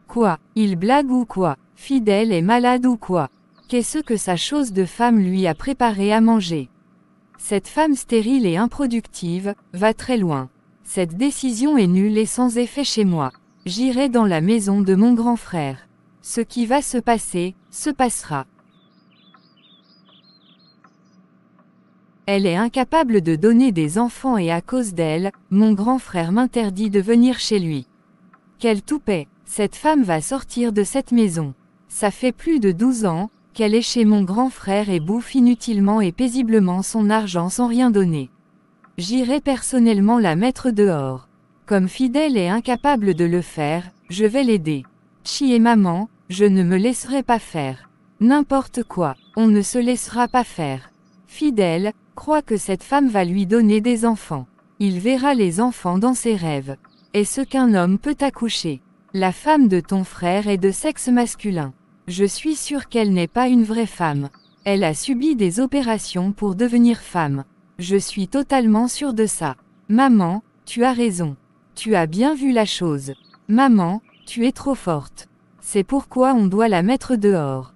Quoi Il blague ou quoi Fidèle et malade ou quoi Qu'est-ce que sa chose de femme lui a préparé à manger Cette femme stérile et improductive, va très loin. Cette décision est nulle et sans effet chez moi. J'irai dans la maison de mon grand frère. Ce qui va se passer, se passera. Elle est incapable de donner des enfants et à cause d'elle, mon grand frère m'interdit de venir chez lui. Quelle toupet cette femme va sortir de cette maison. Ça fait plus de 12 ans qu'elle est chez mon grand frère et bouffe inutilement et paisiblement son argent sans rien donner. J'irai personnellement la mettre dehors. Comme fidèle est incapable de le faire, je vais l'aider. Chi et maman, je ne me laisserai pas faire. N'importe quoi, on ne se laissera pas faire. Fidèle, croit que cette femme va lui donner des enfants. Il verra les enfants dans ses rêves. Est-ce qu'un homme peut accoucher la femme de ton frère est de sexe masculin. Je suis sûre qu'elle n'est pas une vraie femme. Elle a subi des opérations pour devenir femme. Je suis totalement sûre de ça. Maman, tu as raison. Tu as bien vu la chose. Maman, tu es trop forte. C'est pourquoi on doit la mettre dehors.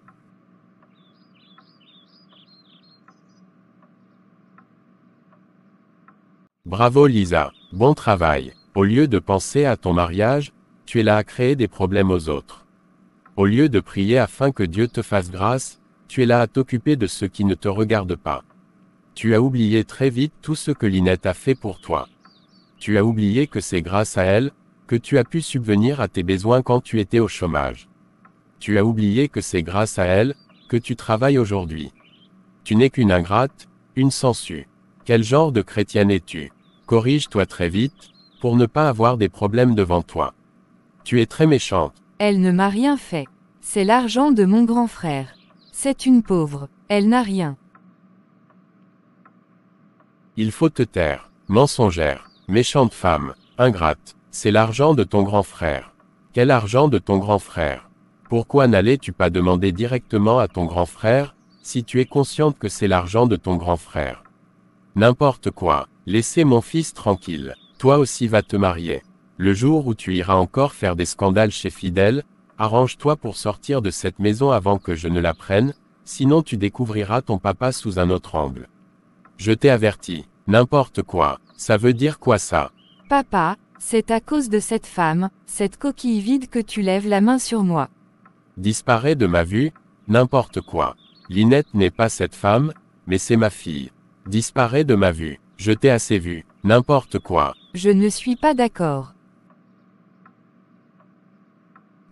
Bravo Lisa, bon travail. Au lieu de penser à ton mariage, tu es là à créer des problèmes aux autres. Au lieu de prier afin que Dieu te fasse grâce, tu es là à t'occuper de ceux qui ne te regardent pas. Tu as oublié très vite tout ce que Linette a fait pour toi. Tu as oublié que c'est grâce à elle, que tu as pu subvenir à tes besoins quand tu étais au chômage. Tu as oublié que c'est grâce à elle, que tu travailles aujourd'hui. Tu n'es qu'une ingrate, une sensue. Quel genre de chrétienne es-tu Corrige-toi très vite, pour ne pas avoir des problèmes devant toi. Tu es très méchante. Elle ne m'a rien fait. C'est l'argent de mon grand frère. C'est une pauvre. Elle n'a rien. Il faut te taire. Mensongère. Méchante femme. Ingrate. C'est l'argent de ton grand frère. Quel argent de ton grand frère Pourquoi n'allais-tu pas demander directement à ton grand frère, si tu es consciente que c'est l'argent de ton grand frère N'importe quoi. Laissez mon fils tranquille. Toi aussi va te marier. Le jour où tu iras encore faire des scandales chez Fidel, arrange-toi pour sortir de cette maison avant que je ne la prenne, sinon tu découvriras ton papa sous un autre angle. Je t'ai averti, n'importe quoi, ça veut dire quoi ça Papa, c'est à cause de cette femme, cette coquille vide que tu lèves la main sur moi. Disparais de ma vue, n'importe quoi. Linette n'est pas cette femme, mais c'est ma fille. Disparais de ma vue, je t'ai assez vu, n'importe quoi. Je ne suis pas d'accord.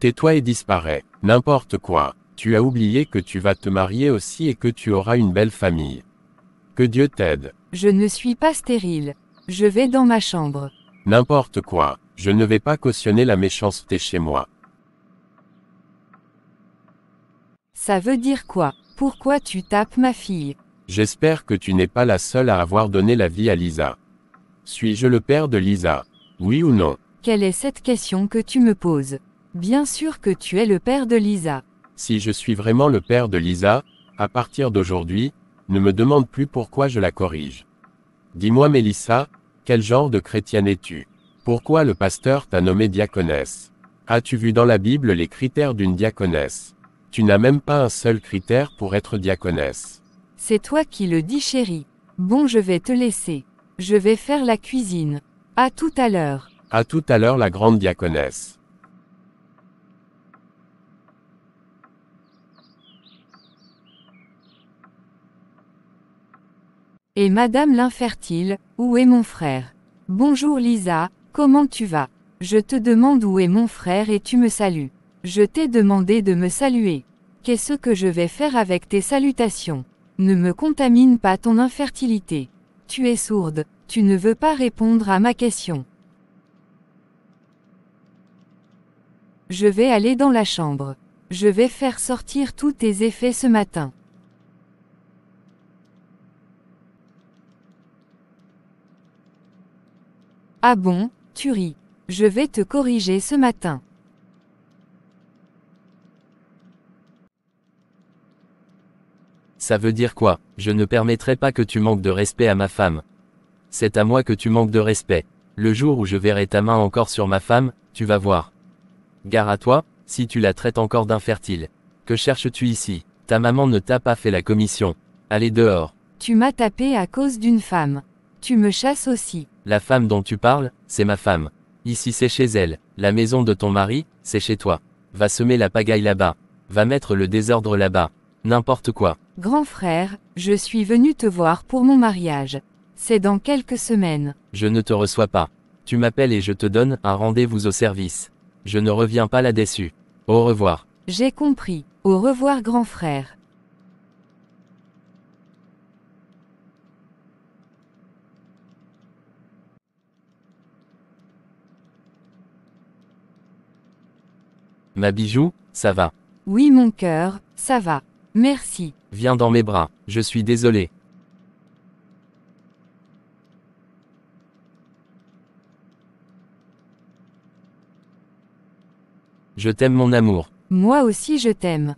Tais-toi et disparais. N'importe quoi. Tu as oublié que tu vas te marier aussi et que tu auras une belle famille. Que Dieu t'aide. Je ne suis pas stérile. Je vais dans ma chambre. N'importe quoi. Je ne vais pas cautionner la méchanceté chez moi. Ça veut dire quoi Pourquoi tu tapes ma fille J'espère que tu n'es pas la seule à avoir donné la vie à Lisa. Suis-je le père de Lisa Oui ou non Quelle est cette question que tu me poses Bien sûr que tu es le père de Lisa. Si je suis vraiment le père de Lisa, à partir d'aujourd'hui, ne me demande plus pourquoi je la corrige. Dis-moi Mélissa, quel genre de chrétienne es-tu Pourquoi le pasteur t'a nommé diaconesse As-tu vu dans la Bible les critères d'une diaconesse Tu n'as même pas un seul critère pour être diaconesse. C'est toi qui le dis chérie. Bon je vais te laisser. Je vais faire la cuisine. À tout à l'heure. À tout à l'heure la grande diaconesse. Et Madame l'infertile, où est mon frère Bonjour Lisa, comment tu vas Je te demande où est mon frère et tu me salues. Je t'ai demandé de me saluer. Qu'est-ce que je vais faire avec tes salutations Ne me contamine pas ton infertilité. Tu es sourde, tu ne veux pas répondre à ma question. Je vais aller dans la chambre. Je vais faire sortir tous tes effets ce matin. Ah bon, tu ris. Je vais te corriger ce matin. Ça veut dire quoi Je ne permettrai pas que tu manques de respect à ma femme. C'est à moi que tu manques de respect. Le jour où je verrai ta main encore sur ma femme, tu vas voir. Gare à toi, si tu la traites encore d'infertile. Que cherches-tu ici Ta maman ne t'a pas fait la commission. Allez dehors. Tu m'as tapé à cause d'une femme. Tu me chasses aussi. La femme dont tu parles, c'est ma femme. Ici c'est chez elle, la maison de ton mari, c'est chez toi. Va semer la pagaille là-bas. Va mettre le désordre là-bas. N'importe quoi. Grand frère, je suis venu te voir pour mon mariage. C'est dans quelques semaines. Je ne te reçois pas. Tu m'appelles et je te donne un rendez-vous au service. Je ne reviens pas là-dessus. Au revoir. J'ai compris. Au revoir grand frère. Ma bijou, ça va. Oui mon cœur, ça va. Merci. Viens dans mes bras, je suis désolé. Je t'aime mon amour. Moi aussi je t'aime.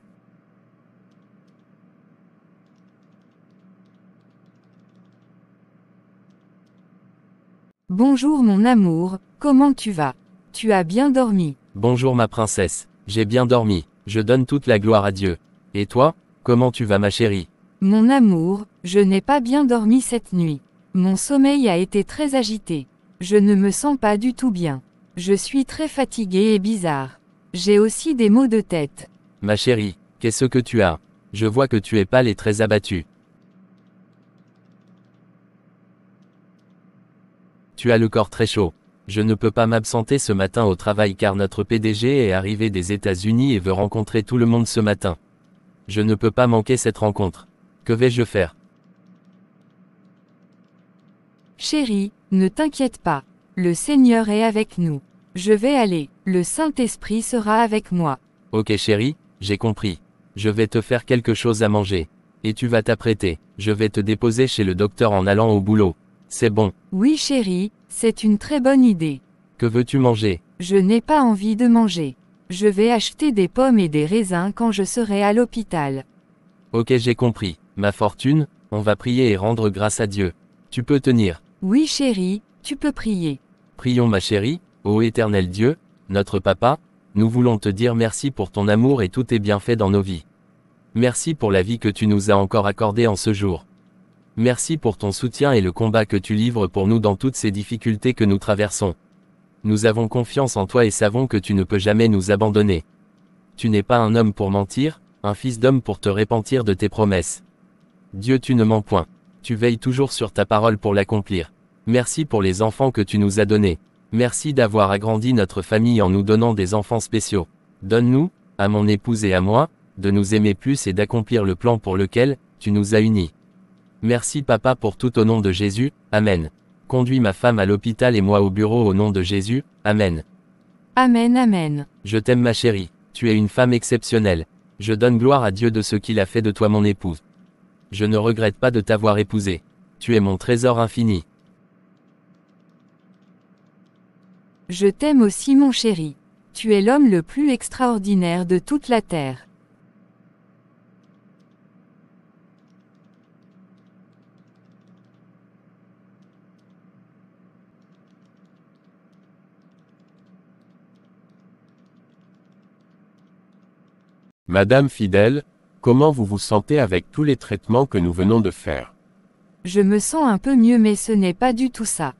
Bonjour mon amour, comment tu vas Tu as bien dormi Bonjour ma princesse. J'ai bien dormi, je donne toute la gloire à Dieu. Et toi, comment tu vas ma chérie Mon amour, je n'ai pas bien dormi cette nuit. Mon sommeil a été très agité. Je ne me sens pas du tout bien. Je suis très fatiguée et bizarre. J'ai aussi des maux de tête. Ma chérie, qu'est-ce que tu as Je vois que tu es pâle et très abattue. Tu as le corps très chaud. Je ne peux pas m'absenter ce matin au travail car notre PDG est arrivé des États-Unis et veut rencontrer tout le monde ce matin. Je ne peux pas manquer cette rencontre. Que vais-je faire Chérie, ne t'inquiète pas. Le Seigneur est avec nous. Je vais aller. Le Saint-Esprit sera avec moi. Ok chérie, j'ai compris. Je vais te faire quelque chose à manger. Et tu vas t'apprêter. Je vais te déposer chez le docteur en allant au boulot. C'est bon. Oui chérie, c'est une très bonne idée. Que veux-tu manger Je n'ai pas envie de manger. Je vais acheter des pommes et des raisins quand je serai à l'hôpital. Ok, j'ai compris. Ma fortune, on va prier et rendre grâce à Dieu. Tu peux tenir. Oui, chérie, tu peux prier. Prions, ma chérie, ô éternel Dieu, notre Papa, nous voulons te dire merci pour ton amour et est tes bienfaits dans nos vies. Merci pour la vie que tu nous as encore accordée en ce jour. Merci pour ton soutien et le combat que tu livres pour nous dans toutes ces difficultés que nous traversons. Nous avons confiance en toi et savons que tu ne peux jamais nous abandonner. Tu n'es pas un homme pour mentir, un fils d'homme pour te repentir de tes promesses. Dieu tu ne mens point. Tu veilles toujours sur ta parole pour l'accomplir. Merci pour les enfants que tu nous as donnés. Merci d'avoir agrandi notre famille en nous donnant des enfants spéciaux. Donne-nous, à mon épouse et à moi, de nous aimer plus et d'accomplir le plan pour lequel, tu nous as unis. Merci papa pour tout au nom de Jésus, Amen. Conduis ma femme à l'hôpital et moi au bureau au nom de Jésus, Amen. Amen, Amen. Je t'aime ma chérie, tu es une femme exceptionnelle. Je donne gloire à Dieu de ce qu'il a fait de toi mon épouse. Je ne regrette pas de t'avoir épousée. Tu es mon trésor infini. Je t'aime aussi mon chéri. Tu es l'homme le plus extraordinaire de toute la terre. Madame Fidèle, comment vous vous sentez avec tous les traitements que nous venons de faire Je me sens un peu mieux mais ce n'est pas du tout ça.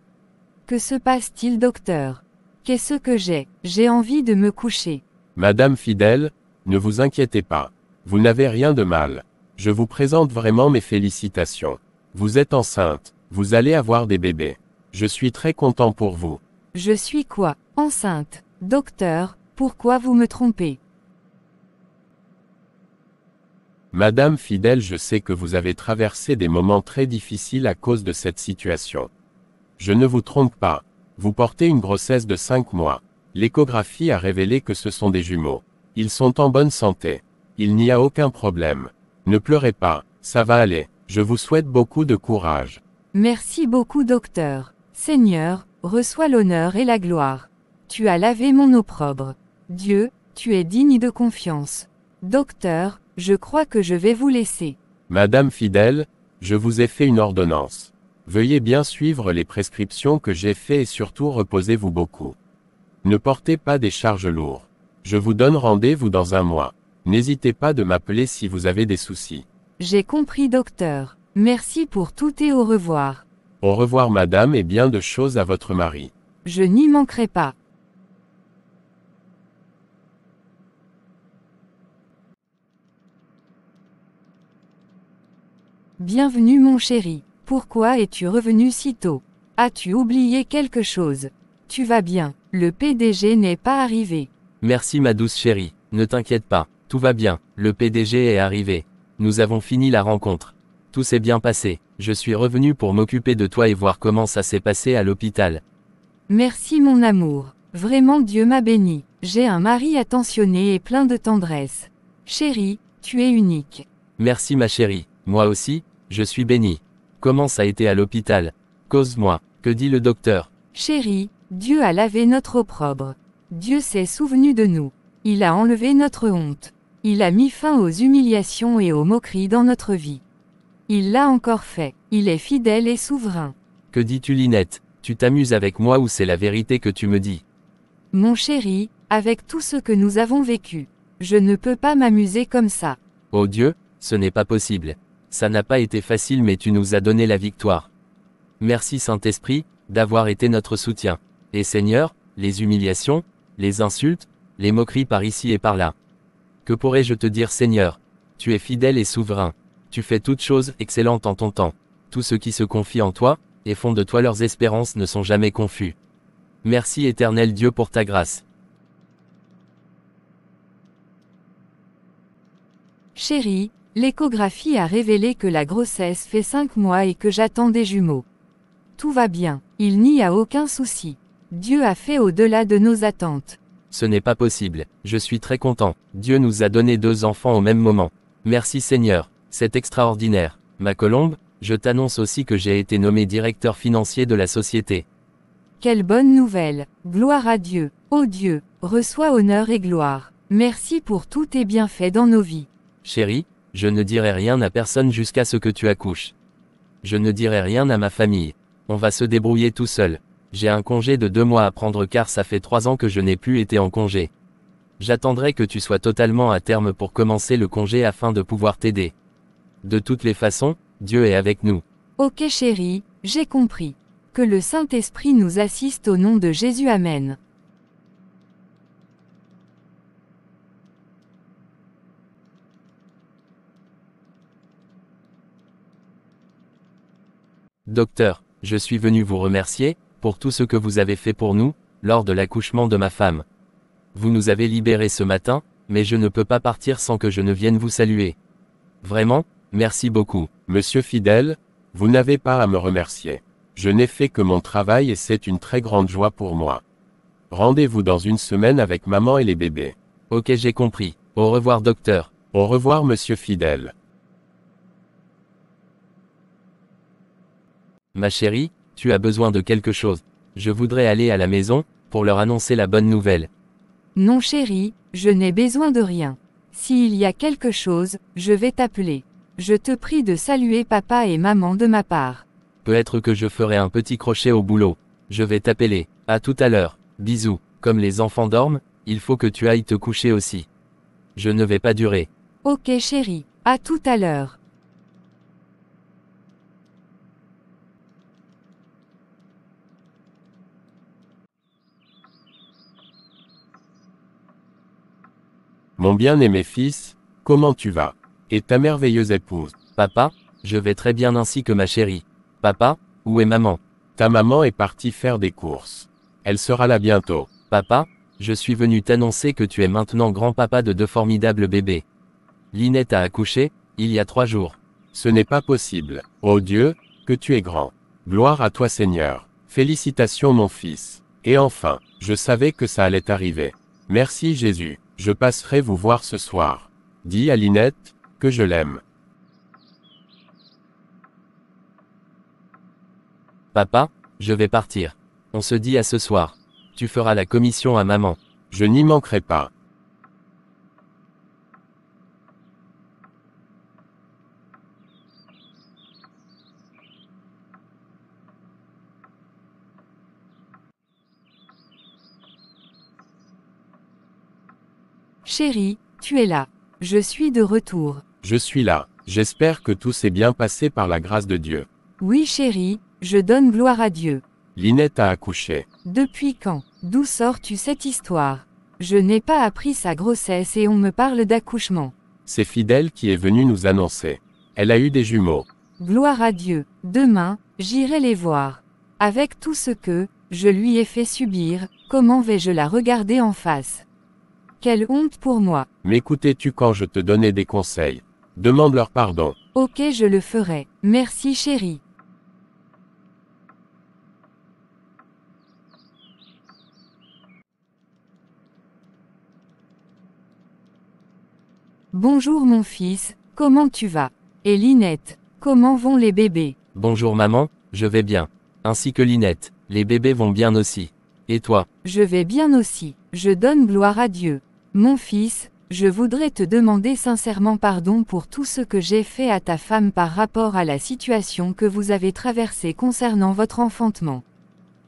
Que se passe-t-il docteur Qu'est-ce que j'ai J'ai envie de me coucher. Madame Fidèle, ne vous inquiétez pas. Vous n'avez rien de mal. Je vous présente vraiment mes félicitations. Vous êtes enceinte. Vous allez avoir des bébés. Je suis très content pour vous. Je suis quoi Enceinte. Docteur, pourquoi vous me trompez Madame Fidèle, je sais que vous avez traversé des moments très difficiles à cause de cette situation. Je ne vous trompe pas. Vous portez une grossesse de 5 mois. L'échographie a révélé que ce sont des jumeaux. Ils sont en bonne santé. Il n'y a aucun problème. Ne pleurez pas, ça va aller. Je vous souhaite beaucoup de courage. Merci beaucoup docteur. Seigneur, reçois l'honneur et la gloire. Tu as lavé mon opprobre. Dieu, tu es digne de confiance. Docteur, je crois que je vais vous laisser. Madame fidèle, je vous ai fait une ordonnance. Veuillez bien suivre les prescriptions que j'ai faites et surtout reposez-vous beaucoup. Ne portez pas des charges lourdes. Je vous donne rendez-vous dans un mois. N'hésitez pas de m'appeler si vous avez des soucis. J'ai compris docteur. Merci pour tout et au revoir. Au revoir madame et bien de choses à votre mari. Je n'y manquerai pas. Bienvenue mon chéri. Pourquoi es-tu revenu si tôt As-tu oublié quelque chose Tu vas bien. Le PDG n'est pas arrivé. Merci ma douce chérie. Ne t'inquiète pas. Tout va bien. Le PDG est arrivé. Nous avons fini la rencontre. Tout s'est bien passé. Je suis revenu pour m'occuper de toi et voir comment ça s'est passé à l'hôpital. Merci mon amour. Vraiment Dieu m'a béni. J'ai un mari attentionné et plein de tendresse. Chérie, tu es unique. Merci ma chérie. Moi aussi, je suis béni. Comment ça a été à l'hôpital Cause-moi. Que dit le docteur Chéri, Dieu a lavé notre opprobre. Dieu s'est souvenu de nous. Il a enlevé notre honte. Il a mis fin aux humiliations et aux moqueries dans notre vie. Il l'a encore fait. Il est fidèle et souverain. Que dis-tu Linette Tu t'amuses avec moi ou c'est la vérité que tu me dis Mon chéri, avec tout ce que nous avons vécu, je ne peux pas m'amuser comme ça. Oh Dieu, ce n'est pas possible. Ça n'a pas été facile mais tu nous as donné la victoire. Merci Saint-Esprit, d'avoir été notre soutien. Et Seigneur, les humiliations, les insultes, les moqueries par ici et par là. Que pourrais-je te dire Seigneur Tu es fidèle et souverain. Tu fais toutes choses excellentes en ton temps. Tous ceux qui se confient en toi, et font de toi leurs espérances ne sont jamais confus. Merci éternel Dieu pour ta grâce. Chérie, L'échographie a révélé que la grossesse fait cinq mois et que j'attends des jumeaux. Tout va bien, il n'y a aucun souci. Dieu a fait au-delà de nos attentes. Ce n'est pas possible, je suis très content. Dieu nous a donné deux enfants au même moment. Merci Seigneur, c'est extraordinaire. Ma colombe, je t'annonce aussi que j'ai été nommé directeur financier de la société. Quelle bonne nouvelle, gloire à Dieu. Ô Dieu, reçois honneur et gloire. Merci pour tous tes bienfaits dans nos vies. Chérie, je ne dirai rien à personne jusqu'à ce que tu accouches. Je ne dirai rien à ma famille. On va se débrouiller tout seul. J'ai un congé de deux mois à prendre car ça fait trois ans que je n'ai plus été en congé. J'attendrai que tu sois totalement à terme pour commencer le congé afin de pouvoir t'aider. De toutes les façons, Dieu est avec nous. Ok chérie, j'ai compris. Que le Saint-Esprit nous assiste au nom de Jésus. Amen. Docteur, je suis venu vous remercier, pour tout ce que vous avez fait pour nous, lors de l'accouchement de ma femme. Vous nous avez libérés ce matin, mais je ne peux pas partir sans que je ne vienne vous saluer. Vraiment, merci beaucoup. Monsieur Fidèle, vous n'avez pas à me remercier. Je n'ai fait que mon travail et c'est une très grande joie pour moi. Rendez-vous dans une semaine avec maman et les bébés. Ok j'ai compris. Au revoir docteur. Au revoir monsieur Fidèle. Ma chérie, tu as besoin de quelque chose. Je voudrais aller à la maison, pour leur annoncer la bonne nouvelle. Non chérie, je n'ai besoin de rien. S'il y a quelque chose, je vais t'appeler. Je te prie de saluer papa et maman de ma part. Peut-être que je ferai un petit crochet au boulot. Je vais t'appeler. À tout à l'heure. Bisous. Comme les enfants dorment, il faut que tu ailles te coucher aussi. Je ne vais pas durer. Ok chérie, à tout à l'heure. Mon bien-aimé fils, comment tu vas Et ta merveilleuse épouse Papa, je vais très bien ainsi que ma chérie. Papa, où est maman Ta maman est partie faire des courses. Elle sera là bientôt. Papa, je suis venu t'annoncer que tu es maintenant grand-papa de deux formidables bébés. Linette a accouché, il y a trois jours. Ce n'est pas possible. oh Dieu, que tu es grand. Gloire à toi Seigneur. Félicitations mon fils. Et enfin, je savais que ça allait arriver. Merci Jésus. Je passerai vous voir ce soir. Dis à Linette, que je l'aime. Papa, je vais partir. On se dit à ce soir. Tu feras la commission à maman. Je n'y manquerai pas. Chérie, tu es là. Je suis de retour. Je suis là. J'espère que tout s'est bien passé par la grâce de Dieu. Oui chérie, je donne gloire à Dieu. Linette a accouché. Depuis quand D'où sors-tu cette histoire Je n'ai pas appris sa grossesse et on me parle d'accouchement. C'est Fidèle qui est venue nous annoncer. Elle a eu des jumeaux. Gloire à Dieu. Demain, j'irai les voir. Avec tout ce que je lui ai fait subir, comment vais-je la regarder en face quelle honte pour moi. M'écoutais-tu quand je te donnais des conseils Demande leur pardon. Ok, je le ferai. Merci chérie. Bonjour mon fils, comment tu vas Et Linette, comment vont les bébés Bonjour maman, je vais bien. Ainsi que Linette, les bébés vont bien aussi. Et toi Je vais bien aussi, je donne gloire à Dieu. Mon fils, je voudrais te demander sincèrement pardon pour tout ce que j'ai fait à ta femme par rapport à la situation que vous avez traversée concernant votre enfantement.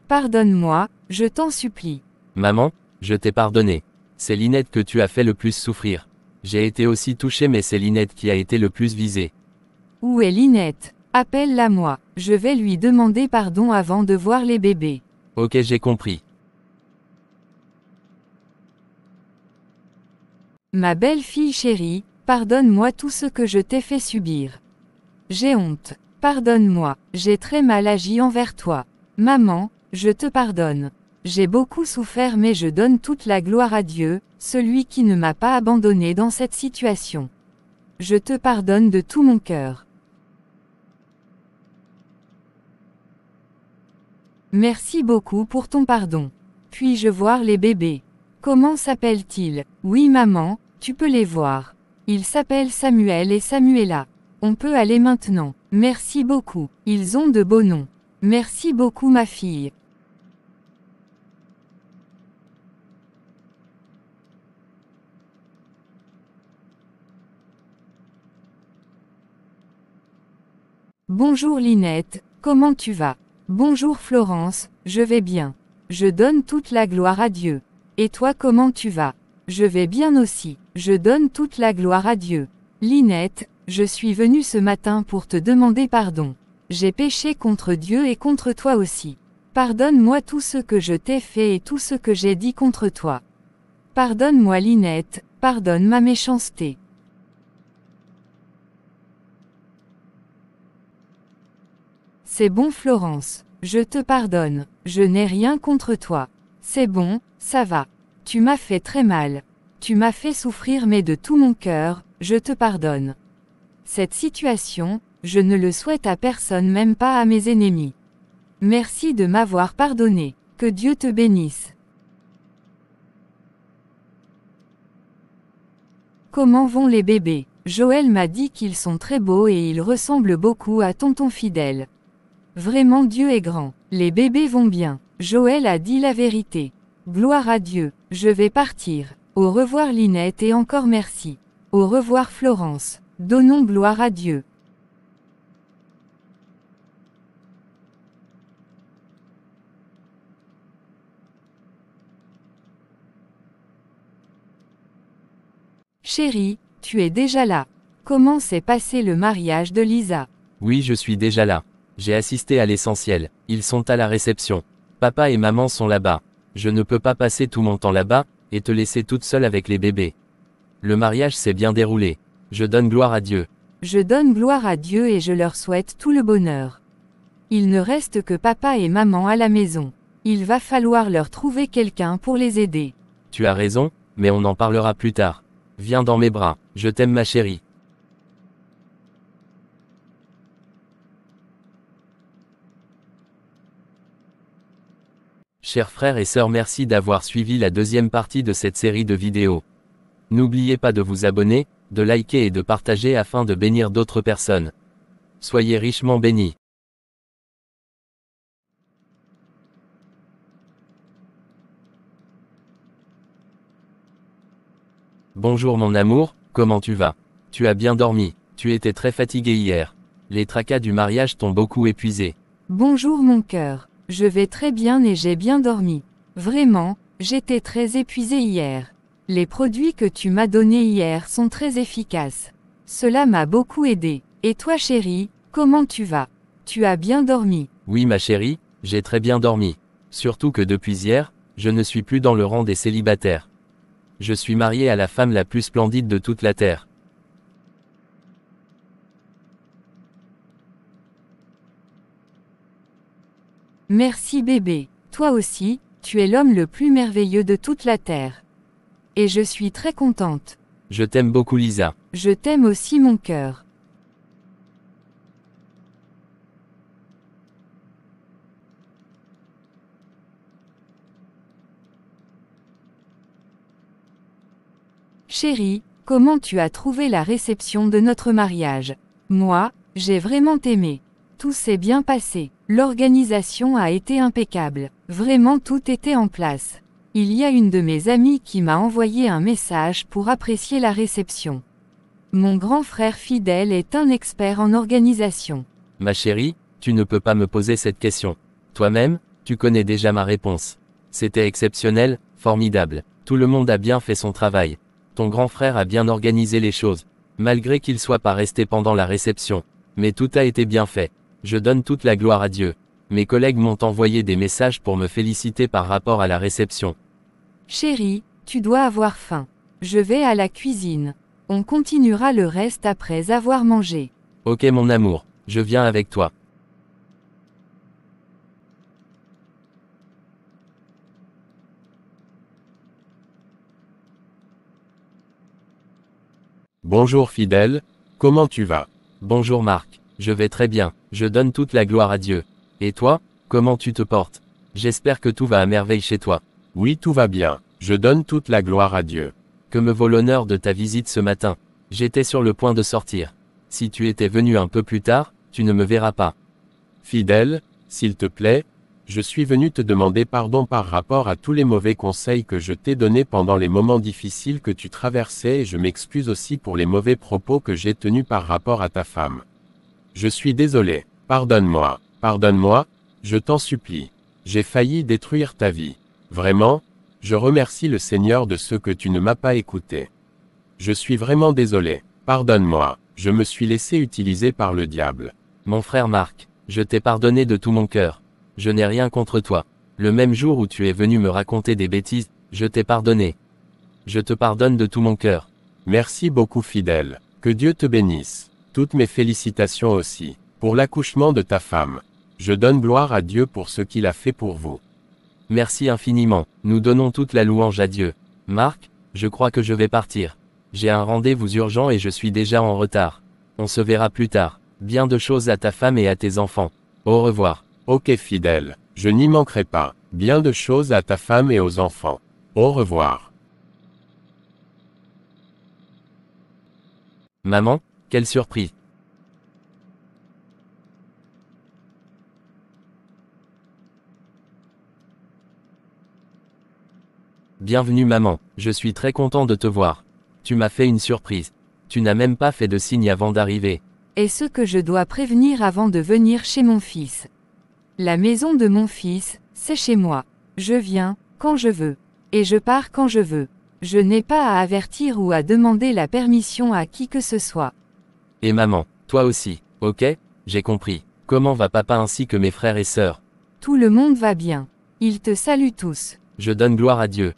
Pardonne-moi, je t'en supplie. Maman, je t'ai pardonné. C'est Linette que tu as fait le plus souffrir. J'ai été aussi touché mais c'est Linette qui a été le plus visée. Où est Linette Appelle-la moi. Je vais lui demander pardon avant de voir les bébés. Ok j'ai compris. Ma belle-fille chérie, pardonne-moi tout ce que je t'ai fait subir. J'ai honte. Pardonne-moi, j'ai très mal agi envers toi. Maman, je te pardonne. J'ai beaucoup souffert mais je donne toute la gloire à Dieu, celui qui ne m'a pas abandonné dans cette situation. Je te pardonne de tout mon cœur. Merci beaucoup pour ton pardon. Puis-je voir les bébés Comment s'appellent-ils Oui maman, tu peux les voir. Ils s'appellent Samuel et Samuela. On peut aller maintenant. Merci beaucoup. Ils ont de beaux noms. Merci beaucoup ma fille. Bonjour Linette, comment tu vas Bonjour Florence, je vais bien. Je donne toute la gloire à Dieu. Et toi comment tu vas je vais bien aussi. Je donne toute la gloire à Dieu. Linette, je suis venue ce matin pour te demander pardon. J'ai péché contre Dieu et contre toi aussi. Pardonne-moi tout ce que je t'ai fait et tout ce que j'ai dit contre toi. Pardonne-moi Linette, pardonne ma méchanceté. C'est bon Florence, je te pardonne, je n'ai rien contre toi. C'est bon, ça va. Tu m'as fait très mal. Tu m'as fait souffrir mais de tout mon cœur, je te pardonne. Cette situation, je ne le souhaite à personne même pas à mes ennemis. Merci de m'avoir pardonné. Que Dieu te bénisse. Comment vont les bébés Joël m'a dit qu'ils sont très beaux et ils ressemblent beaucoup à tonton fidèle. Vraiment Dieu est grand. Les bébés vont bien. Joël a dit la vérité. Gloire à Dieu. Je vais partir. Au revoir Linette et encore merci. Au revoir Florence. Donnons gloire à Dieu. Chérie, tu es déjà là. Comment s'est passé le mariage de Lisa Oui, je suis déjà là. J'ai assisté à l'essentiel. Ils sont à la réception. Papa et maman sont là-bas. Je ne peux pas passer tout mon temps là-bas, et te laisser toute seule avec les bébés. Le mariage s'est bien déroulé. Je donne gloire à Dieu. Je donne gloire à Dieu et je leur souhaite tout le bonheur. Il ne reste que papa et maman à la maison. Il va falloir leur trouver quelqu'un pour les aider. Tu as raison, mais on en parlera plus tard. Viens dans mes bras, je t'aime ma chérie. Chers frères et sœurs, merci d'avoir suivi la deuxième partie de cette série de vidéos. N'oubliez pas de vous abonner, de liker et de partager afin de bénir d'autres personnes. Soyez richement bénis. Bonjour mon amour, comment tu vas Tu as bien dormi, tu étais très fatigué hier. Les tracas du mariage t'ont beaucoup épuisé. Bonjour mon cœur. Je vais très bien et j'ai bien dormi. Vraiment, j'étais très épuisé hier. Les produits que tu m'as donnés hier sont très efficaces. Cela m'a beaucoup aidé. Et toi chérie, comment tu vas Tu as bien dormi Oui ma chérie, j'ai très bien dormi. Surtout que depuis hier, je ne suis plus dans le rang des célibataires. Je suis marié à la femme la plus splendide de toute la Terre. Merci bébé, toi aussi, tu es l'homme le plus merveilleux de toute la Terre. Et je suis très contente. Je t'aime beaucoup Lisa. Je t'aime aussi mon cœur. Chérie, comment tu as trouvé la réception de notre mariage Moi, j'ai vraiment aimé. Tout s'est bien passé. L'organisation a été impeccable. Vraiment tout était en place. Il y a une de mes amies qui m'a envoyé un message pour apprécier la réception. Mon grand frère fidèle est un expert en organisation. Ma chérie, tu ne peux pas me poser cette question. Toi-même, tu connais déjà ma réponse. C'était exceptionnel, formidable. Tout le monde a bien fait son travail. Ton grand frère a bien organisé les choses, malgré qu'il soit pas resté pendant la réception. Mais tout a été bien fait. Je donne toute la gloire à Dieu. Mes collègues m'ont envoyé des messages pour me féliciter par rapport à la réception. Chérie, tu dois avoir faim. Je vais à la cuisine. On continuera le reste après avoir mangé. Ok mon amour, je viens avec toi. Bonjour fidèle, comment tu vas Bonjour Marc. Je vais très bien, je donne toute la gloire à Dieu. Et toi, comment tu te portes J'espère que tout va à merveille chez toi. Oui, tout va bien, je donne toute la gloire à Dieu. Que me vaut l'honneur de ta visite ce matin J'étais sur le point de sortir. Si tu étais venu un peu plus tard, tu ne me verras pas. Fidèle, s'il te plaît, je suis venu te demander pardon par rapport à tous les mauvais conseils que je t'ai donnés pendant les moments difficiles que tu traversais et je m'excuse aussi pour les mauvais propos que j'ai tenus par rapport à ta femme. Je suis désolé. Pardonne-moi. Pardonne-moi. Je t'en supplie. J'ai failli détruire ta vie. Vraiment, je remercie le Seigneur de ce que tu ne m'as pas écouté. Je suis vraiment désolé. Pardonne-moi. Je me suis laissé utiliser par le diable. Mon frère Marc, je t'ai pardonné de tout mon cœur. Je n'ai rien contre toi. Le même jour où tu es venu me raconter des bêtises, je t'ai pardonné. Je te pardonne de tout mon cœur. Merci beaucoup fidèle. Que Dieu te bénisse. Toutes mes félicitations aussi, pour l'accouchement de ta femme. Je donne gloire à Dieu pour ce qu'il a fait pour vous. Merci infiniment, nous donnons toute la louange à Dieu. Marc, je crois que je vais partir. J'ai un rendez-vous urgent et je suis déjà en retard. On se verra plus tard. Bien de choses à ta femme et à tes enfants. Au revoir. Ok fidèle, je n'y manquerai pas. Bien de choses à ta femme et aux enfants. Au revoir. Maman, quelle surprise Bienvenue maman, je suis très content de te voir. Tu m'as fait une surprise. Tu n'as même pas fait de signe avant d'arriver. est ce que je dois prévenir avant de venir chez mon fils. La maison de mon fils, c'est chez moi. Je viens, quand je veux. Et je pars quand je veux. Je n'ai pas à avertir ou à demander la permission à qui que ce soit. Et maman, toi aussi, ok J'ai compris. Comment va papa ainsi que mes frères et sœurs Tout le monde va bien. Ils te saluent tous. Je donne gloire à Dieu.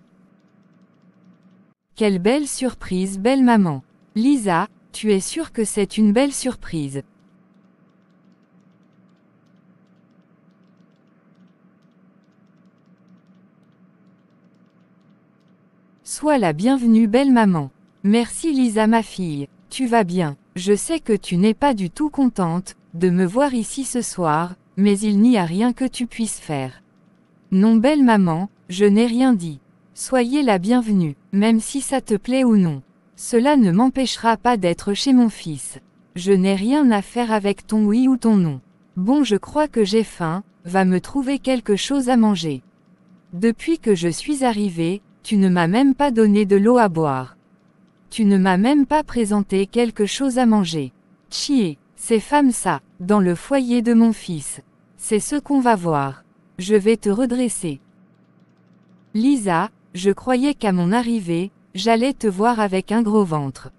Quelle belle surprise, belle maman. Lisa, tu es sûre que c'est une belle surprise. Sois la bienvenue, belle maman. Merci Lisa ma fille, tu vas bien. Je sais que tu n'es pas du tout contente de me voir ici ce soir, mais il n'y a rien que tu puisses faire. Non belle maman, je n'ai rien dit. Soyez la bienvenue, même si ça te plaît ou non. Cela ne m'empêchera pas d'être chez mon fils. Je n'ai rien à faire avec ton oui ou ton non. Bon je crois que j'ai faim, va me trouver quelque chose à manger. Depuis que je suis arrivée, tu ne m'as même pas donné de l'eau à boire. Tu ne m'as même pas présenté quelque chose à manger. Chier, ces femmes ça, dans le foyer de mon fils. C'est ce qu'on va voir. Je vais te redresser. Lisa, je croyais qu'à mon arrivée, j'allais te voir avec un gros ventre.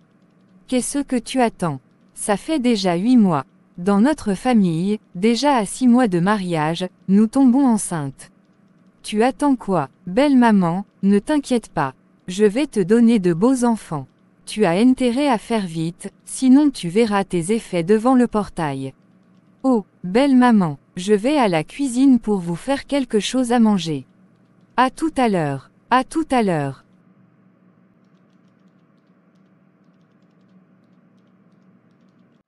Qu'est-ce que tu attends Ça fait déjà huit mois. Dans notre famille, déjà à six mois de mariage, nous tombons enceintes. Tu attends quoi Belle maman, ne t'inquiète pas. Je vais te donner de beaux enfants. Tu as intérêt à faire vite, sinon tu verras tes effets devant le portail. Oh, belle maman, je vais à la cuisine pour vous faire quelque chose à manger. À tout à l'heure, à tout à l'heure.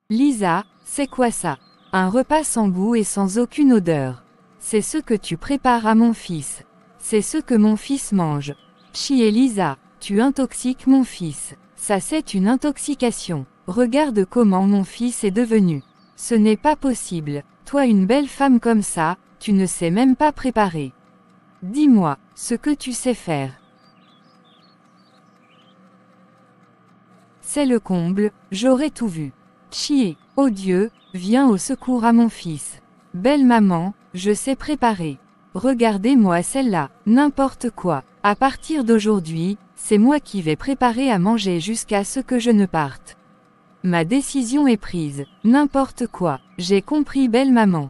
Lisa, c'est quoi ça Un repas sans goût et sans aucune odeur. C'est ce que tu prépares à mon fils. C'est ce que mon fils mange. Chi Lisa, tu intoxiques mon fils. Ça c'est une intoxication. Regarde comment mon fils est devenu. Ce n'est pas possible. Toi une belle femme comme ça, tu ne sais même pas préparer. Dis-moi, ce que tu sais faire. C'est le comble, j'aurais tout vu. Chier, oh Dieu, viens au secours à mon fils. Belle maman, je sais préparer. Regardez-moi celle-là, n'importe quoi. À partir d'aujourd'hui, c'est moi qui vais préparer à manger jusqu'à ce que je ne parte. Ma décision est prise, n'importe quoi, j'ai compris belle maman.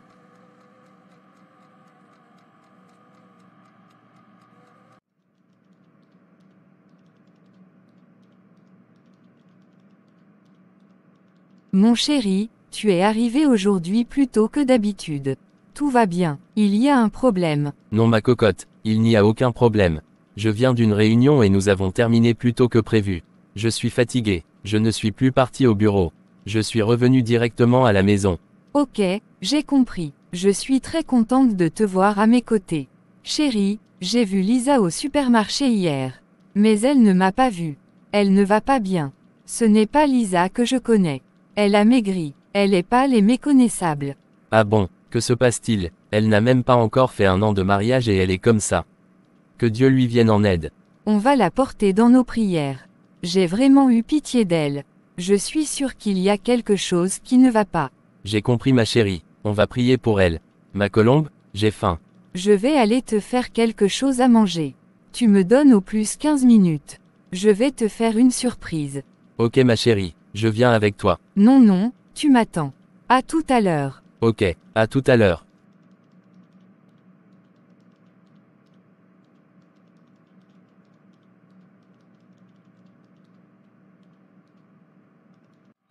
Mon chéri, tu es arrivé aujourd'hui plus tôt que d'habitude. Tout va bien, il y a un problème. Non ma cocotte, il n'y a aucun problème. Je viens d'une réunion et nous avons terminé plus tôt que prévu. Je suis fatigué. Je ne suis plus parti au bureau. Je suis revenu directement à la maison. Ok, j'ai compris. Je suis très contente de te voir à mes côtés. Chérie, j'ai vu Lisa au supermarché hier. Mais elle ne m'a pas vue. Elle ne va pas bien. Ce n'est pas Lisa que je connais. Elle a maigri. Elle est pâle et méconnaissable. Ah bon, que se passe-t-il Elle n'a même pas encore fait un an de mariage et elle est comme ça. Que Dieu lui vienne en aide. On va la porter dans nos prières. J'ai vraiment eu pitié d'elle. Je suis sûre qu'il y a quelque chose qui ne va pas. J'ai compris ma chérie. On va prier pour elle. Ma colombe, j'ai faim. Je vais aller te faire quelque chose à manger. Tu me donnes au plus 15 minutes. Je vais te faire une surprise. Ok ma chérie, je viens avec toi. Non non, tu m'attends. À tout à l'heure. Ok, à tout à l'heure.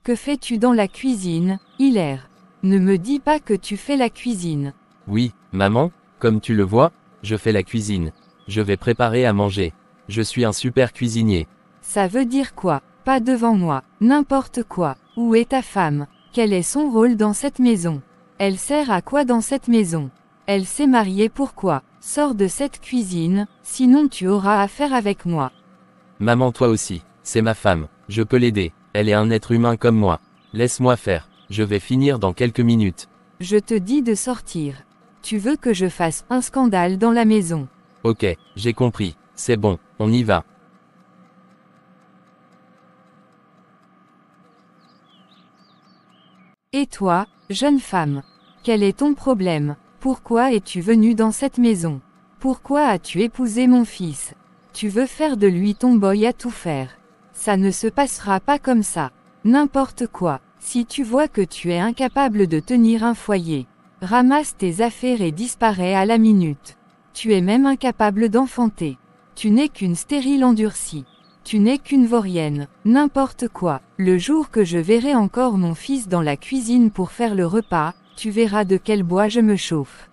Que fais-tu dans la cuisine, Hilaire Ne me dis pas que tu fais la cuisine. Oui, maman, comme tu le vois, je fais la cuisine. Je vais préparer à manger. Je suis un super cuisinier. Ça veut dire quoi Pas devant moi, n'importe quoi. Où est ta femme Quel est son rôle dans cette maison Elle sert à quoi dans cette maison Elle s'est mariée pourquoi Sors de cette cuisine, sinon tu auras affaire avec moi. Maman toi aussi, c'est ma femme, je peux l'aider. Elle est un être humain comme moi. Laisse-moi faire. Je vais finir dans quelques minutes. Je te dis de sortir. Tu veux que je fasse un scandale dans la maison. Ok, j'ai compris. C'est bon, on y va. Et toi, jeune femme Quel est ton problème Pourquoi es-tu venue dans cette maison Pourquoi as-tu épousé mon fils Tu veux faire de lui ton boy à tout faire. Ça ne se passera pas comme ça. N'importe quoi. Si tu vois que tu es incapable de tenir un foyer, ramasse tes affaires et disparais à la minute. Tu es même incapable d'enfanter. Tu n'es qu'une stérile endurcie. Tu n'es qu'une vorienne. N'importe quoi. Le jour que je verrai encore mon fils dans la cuisine pour faire le repas, tu verras de quel bois je me chauffe.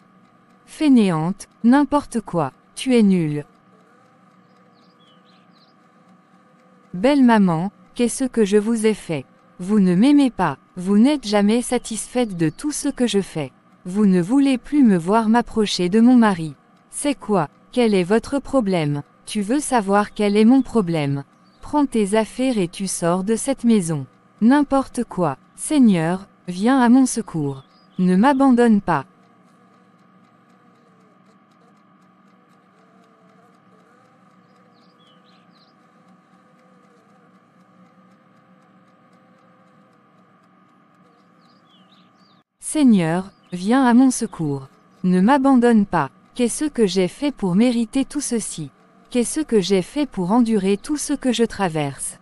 Fainéante, n'importe quoi. Tu es nulle. Belle maman, qu'est-ce que je vous ai fait Vous ne m'aimez pas, vous n'êtes jamais satisfaite de tout ce que je fais. Vous ne voulez plus me voir m'approcher de mon mari. C'est quoi Quel est votre problème Tu veux savoir quel est mon problème Prends tes affaires et tu sors de cette maison. N'importe quoi. Seigneur, viens à mon secours. Ne m'abandonne pas. Seigneur, viens à mon secours. Ne m'abandonne pas. Qu'est-ce que j'ai fait pour mériter tout ceci Qu'est-ce que j'ai fait pour endurer tout ce que je traverse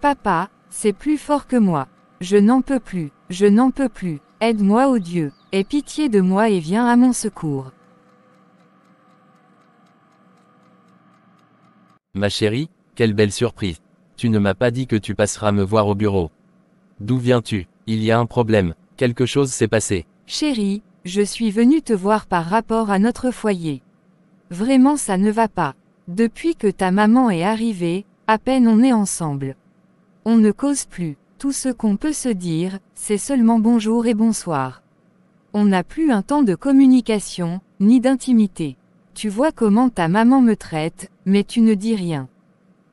Papa, c'est plus fort que moi. Je n'en peux plus, je n'en peux plus. Aide-moi, ô Dieu, aie pitié de moi et viens à mon secours. Ma chérie, quelle belle surprise. Tu ne m'as pas dit que tu passeras me voir au bureau. D'où viens-tu Il y a un problème. Quelque chose s'est passé. Chérie, je suis venue te voir par rapport à notre foyer. Vraiment ça ne va pas. Depuis que ta maman est arrivée, à peine on est ensemble. On ne cause plus. Tout ce qu'on peut se dire, c'est seulement bonjour et bonsoir. On n'a plus un temps de communication, ni d'intimité. Tu vois comment ta maman me traite, mais tu ne dis rien.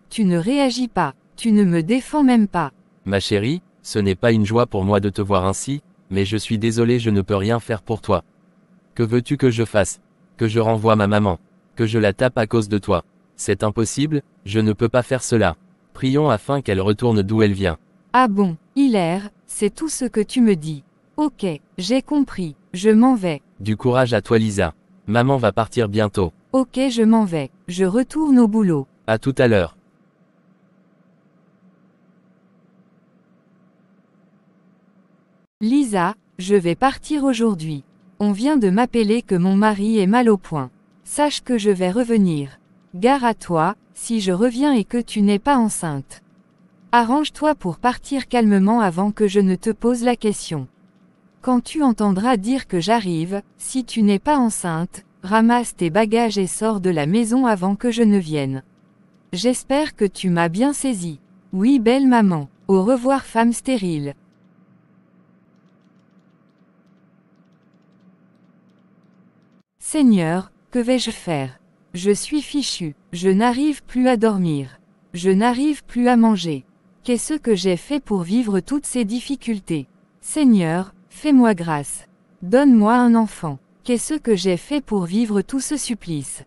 Tu ne réagis pas, tu ne me défends même pas. Ma chérie, ce n'est pas une joie pour moi de te voir ainsi, mais je suis désolé, je ne peux rien faire pour toi. Que veux-tu que je fasse Que je renvoie ma maman Que je la tape à cause de toi C'est impossible, je ne peux pas faire cela. Prions afin qu'elle retourne d'où elle vient. Ah bon, Hilaire, c'est tout ce que tu me dis. Ok, j'ai compris, je m'en vais. Du courage à toi Lisa. Maman va partir bientôt. Ok, je m'en vais, je retourne au boulot. À tout à l'heure. Lisa, je vais partir aujourd'hui. On vient de m'appeler que mon mari est mal au point. Sache que je vais revenir. Gare à toi, si je reviens et que tu n'es pas enceinte. Arrange-toi pour partir calmement avant que je ne te pose la question. Quand tu entendras dire que j'arrive, si tu n'es pas enceinte, ramasse tes bagages et sors de la maison avant que je ne vienne. J'espère que tu m'as bien saisi. Oui belle maman, au revoir femme stérile. Seigneur, que vais-je faire Je suis fichu, je n'arrive plus à dormir. Je n'arrive plus à manger. Qu'est-ce que j'ai fait pour vivre toutes ces difficultés Seigneur, fais-moi grâce. Donne-moi un enfant. Qu'est-ce que j'ai fait pour vivre tout ce supplice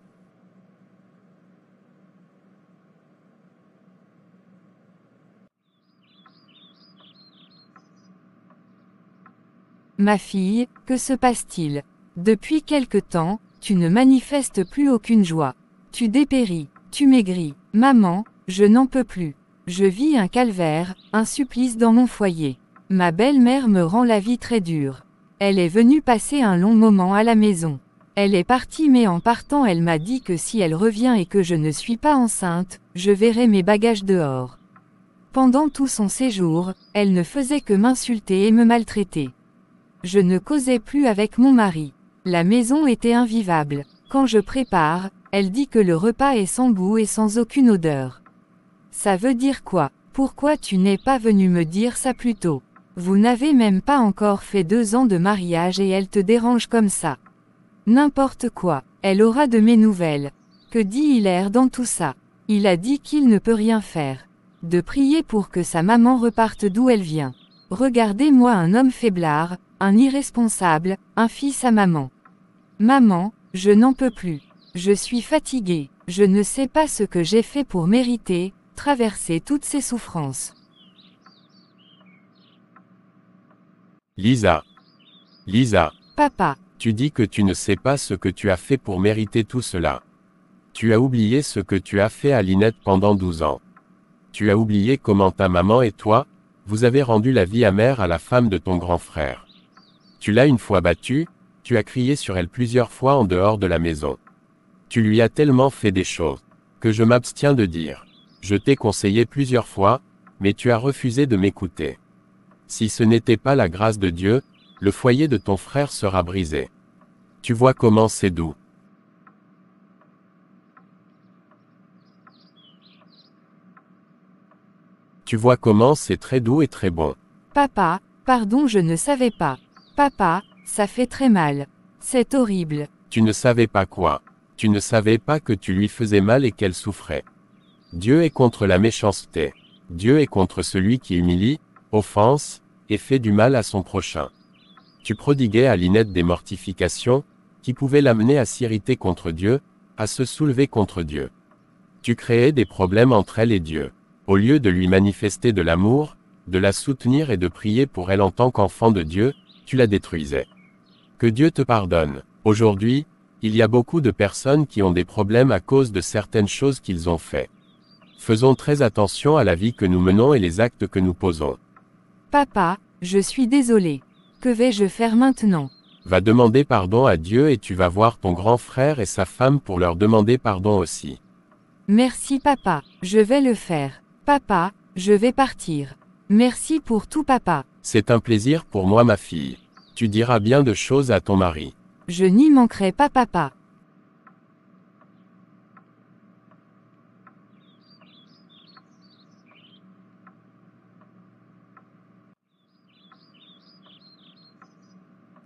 Ma fille, que se passe-t-il depuis quelque temps, tu ne manifestes plus aucune joie. Tu dépéris, tu maigris. Maman, je n'en peux plus. Je vis un calvaire, un supplice dans mon foyer. Ma belle-mère me rend la vie très dure. Elle est venue passer un long moment à la maison. Elle est partie mais en partant elle m'a dit que si elle revient et que je ne suis pas enceinte, je verrai mes bagages dehors. Pendant tout son séjour, elle ne faisait que m'insulter et me maltraiter. Je ne causais plus avec mon mari. La maison était invivable. Quand je prépare, elle dit que le repas est sans goût et sans aucune odeur. Ça veut dire quoi Pourquoi tu n'es pas venu me dire ça plus tôt Vous n'avez même pas encore fait deux ans de mariage et elle te dérange comme ça. N'importe quoi, elle aura de mes nouvelles. Que dit Hilaire dans tout ça Il a dit qu'il ne peut rien faire. De prier pour que sa maman reparte d'où elle vient. Regardez-moi un homme faiblard, un irresponsable, un fils à maman. Maman, je n'en peux plus. Je suis fatiguée. Je ne sais pas ce que j'ai fait pour mériter, traverser toutes ces souffrances. Lisa. Lisa. Papa. Tu dis que tu ne sais pas ce que tu as fait pour mériter tout cela. Tu as oublié ce que tu as fait à Linette pendant 12 ans. Tu as oublié comment ta maman et toi, vous avez rendu la vie amère à la femme de ton grand frère. Tu l'as une fois battue, tu as crié sur elle plusieurs fois en dehors de la maison. Tu lui as tellement fait des choses que je m'abstiens de dire. Je t'ai conseillé plusieurs fois, mais tu as refusé de m'écouter. Si ce n'était pas la grâce de Dieu, le foyer de ton frère sera brisé. Tu vois comment c'est doux. Tu vois comment c'est très doux et très bon. Papa, pardon, je ne savais pas. Papa, ça fait très mal. C'est horrible. Tu ne savais pas quoi. Tu ne savais pas que tu lui faisais mal et qu'elle souffrait. Dieu est contre la méchanceté. Dieu est contre celui qui humilie, offense, et fait du mal à son prochain. Tu prodiguais à Linette des mortifications, qui pouvaient l'amener à s'irriter contre Dieu, à se soulever contre Dieu. Tu créais des problèmes entre elle et Dieu. Au lieu de lui manifester de l'amour, de la soutenir et de prier pour elle en tant qu'enfant de Dieu, tu la détruisais. Que Dieu te pardonne. Aujourd'hui, il y a beaucoup de personnes qui ont des problèmes à cause de certaines choses qu'ils ont faites. Faisons très attention à la vie que nous menons et les actes que nous posons. Papa, je suis désolé. Que vais-je faire maintenant Va demander pardon à Dieu et tu vas voir ton grand frère et sa femme pour leur demander pardon aussi. Merci papa, je vais le faire. Papa, je vais partir. Merci pour tout papa. C'est un plaisir pour moi ma fille. Tu diras bien de choses à ton mari. Je n'y manquerai pas papa.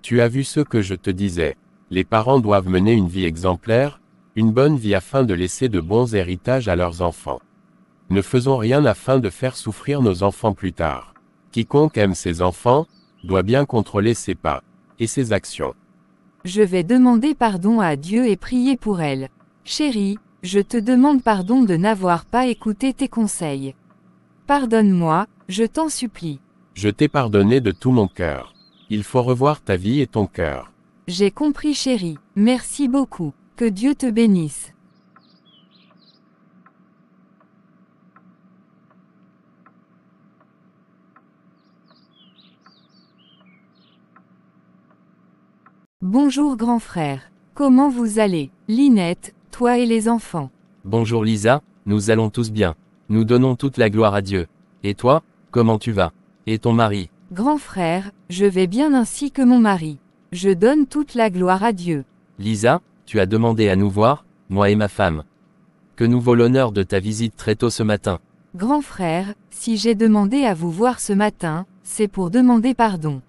Tu as vu ce que je te disais. Les parents doivent mener une vie exemplaire, une bonne vie afin de laisser de bons héritages à leurs enfants. Ne faisons rien afin de faire souffrir nos enfants plus tard. Quiconque aime ses enfants, doit bien contrôler ses pas et ses actions. Je vais demander pardon à Dieu et prier pour elle. Chérie, je te demande pardon de n'avoir pas écouté tes conseils. Pardonne-moi, je t'en supplie. Je t'ai pardonné de tout mon cœur. Il faut revoir ta vie et ton cœur. J'ai compris chérie, merci beaucoup. Que Dieu te bénisse. Bonjour grand frère. Comment vous allez Linette, toi et les enfants. Bonjour Lisa, nous allons tous bien. Nous donnons toute la gloire à Dieu. Et toi, comment tu vas Et ton mari Grand frère, je vais bien ainsi que mon mari. Je donne toute la gloire à Dieu. Lisa, tu as demandé à nous voir, moi et ma femme. Que nous vaut l'honneur de ta visite très tôt ce matin. Grand frère, si j'ai demandé à vous voir ce matin, c'est pour demander pardon.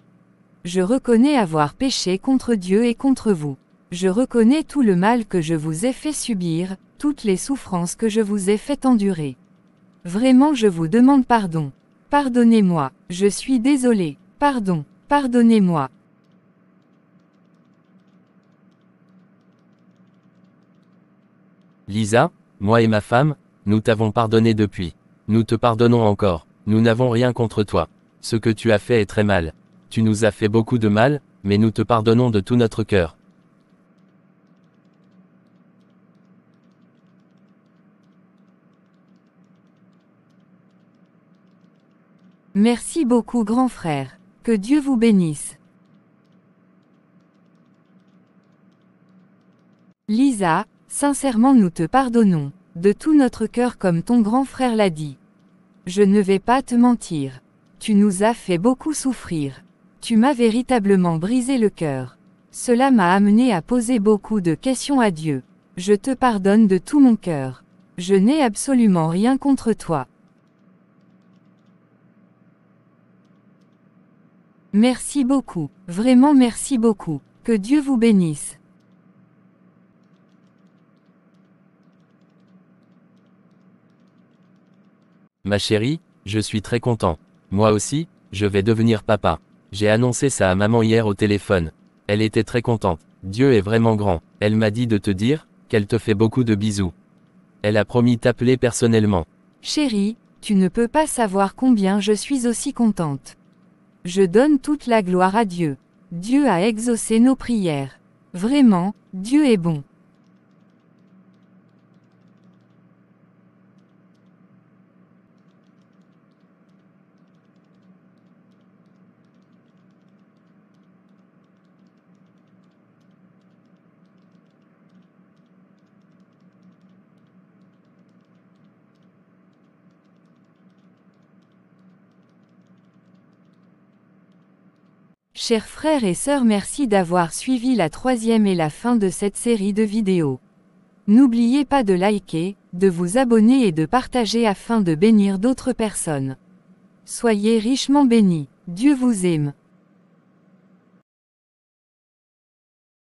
Je reconnais avoir péché contre Dieu et contre vous. Je reconnais tout le mal que je vous ai fait subir, toutes les souffrances que je vous ai fait endurer. Vraiment je vous demande pardon. Pardonnez-moi, je suis désolé. Pardon, pardonnez-moi. Lisa, moi et ma femme, nous t'avons pardonné depuis. Nous te pardonnons encore. Nous n'avons rien contre toi. Ce que tu as fait est très mal. Tu nous as fait beaucoup de mal, mais nous te pardonnons de tout notre cœur. Merci beaucoup grand frère. Que Dieu vous bénisse. Lisa, sincèrement nous te pardonnons, de tout notre cœur comme ton grand frère l'a dit. Je ne vais pas te mentir. Tu nous as fait beaucoup souffrir. Tu m'as véritablement brisé le cœur. Cela m'a amené à poser beaucoup de questions à Dieu. Je te pardonne de tout mon cœur. Je n'ai absolument rien contre toi. Merci beaucoup, vraiment merci beaucoup. Que Dieu vous bénisse. Ma chérie, je suis très content. Moi aussi, je vais devenir papa. J'ai annoncé ça à maman hier au téléphone. Elle était très contente. Dieu est vraiment grand. Elle m'a dit de te dire qu'elle te fait beaucoup de bisous. Elle a promis t'appeler personnellement. Chérie, tu ne peux pas savoir combien je suis aussi contente. Je donne toute la gloire à Dieu. Dieu a exaucé nos prières. Vraiment, Dieu est bon. Chers frères et sœurs, merci d'avoir suivi la troisième et la fin de cette série de vidéos. N'oubliez pas de liker, de vous abonner et de partager afin de bénir d'autres personnes. Soyez richement bénis. Dieu vous aime.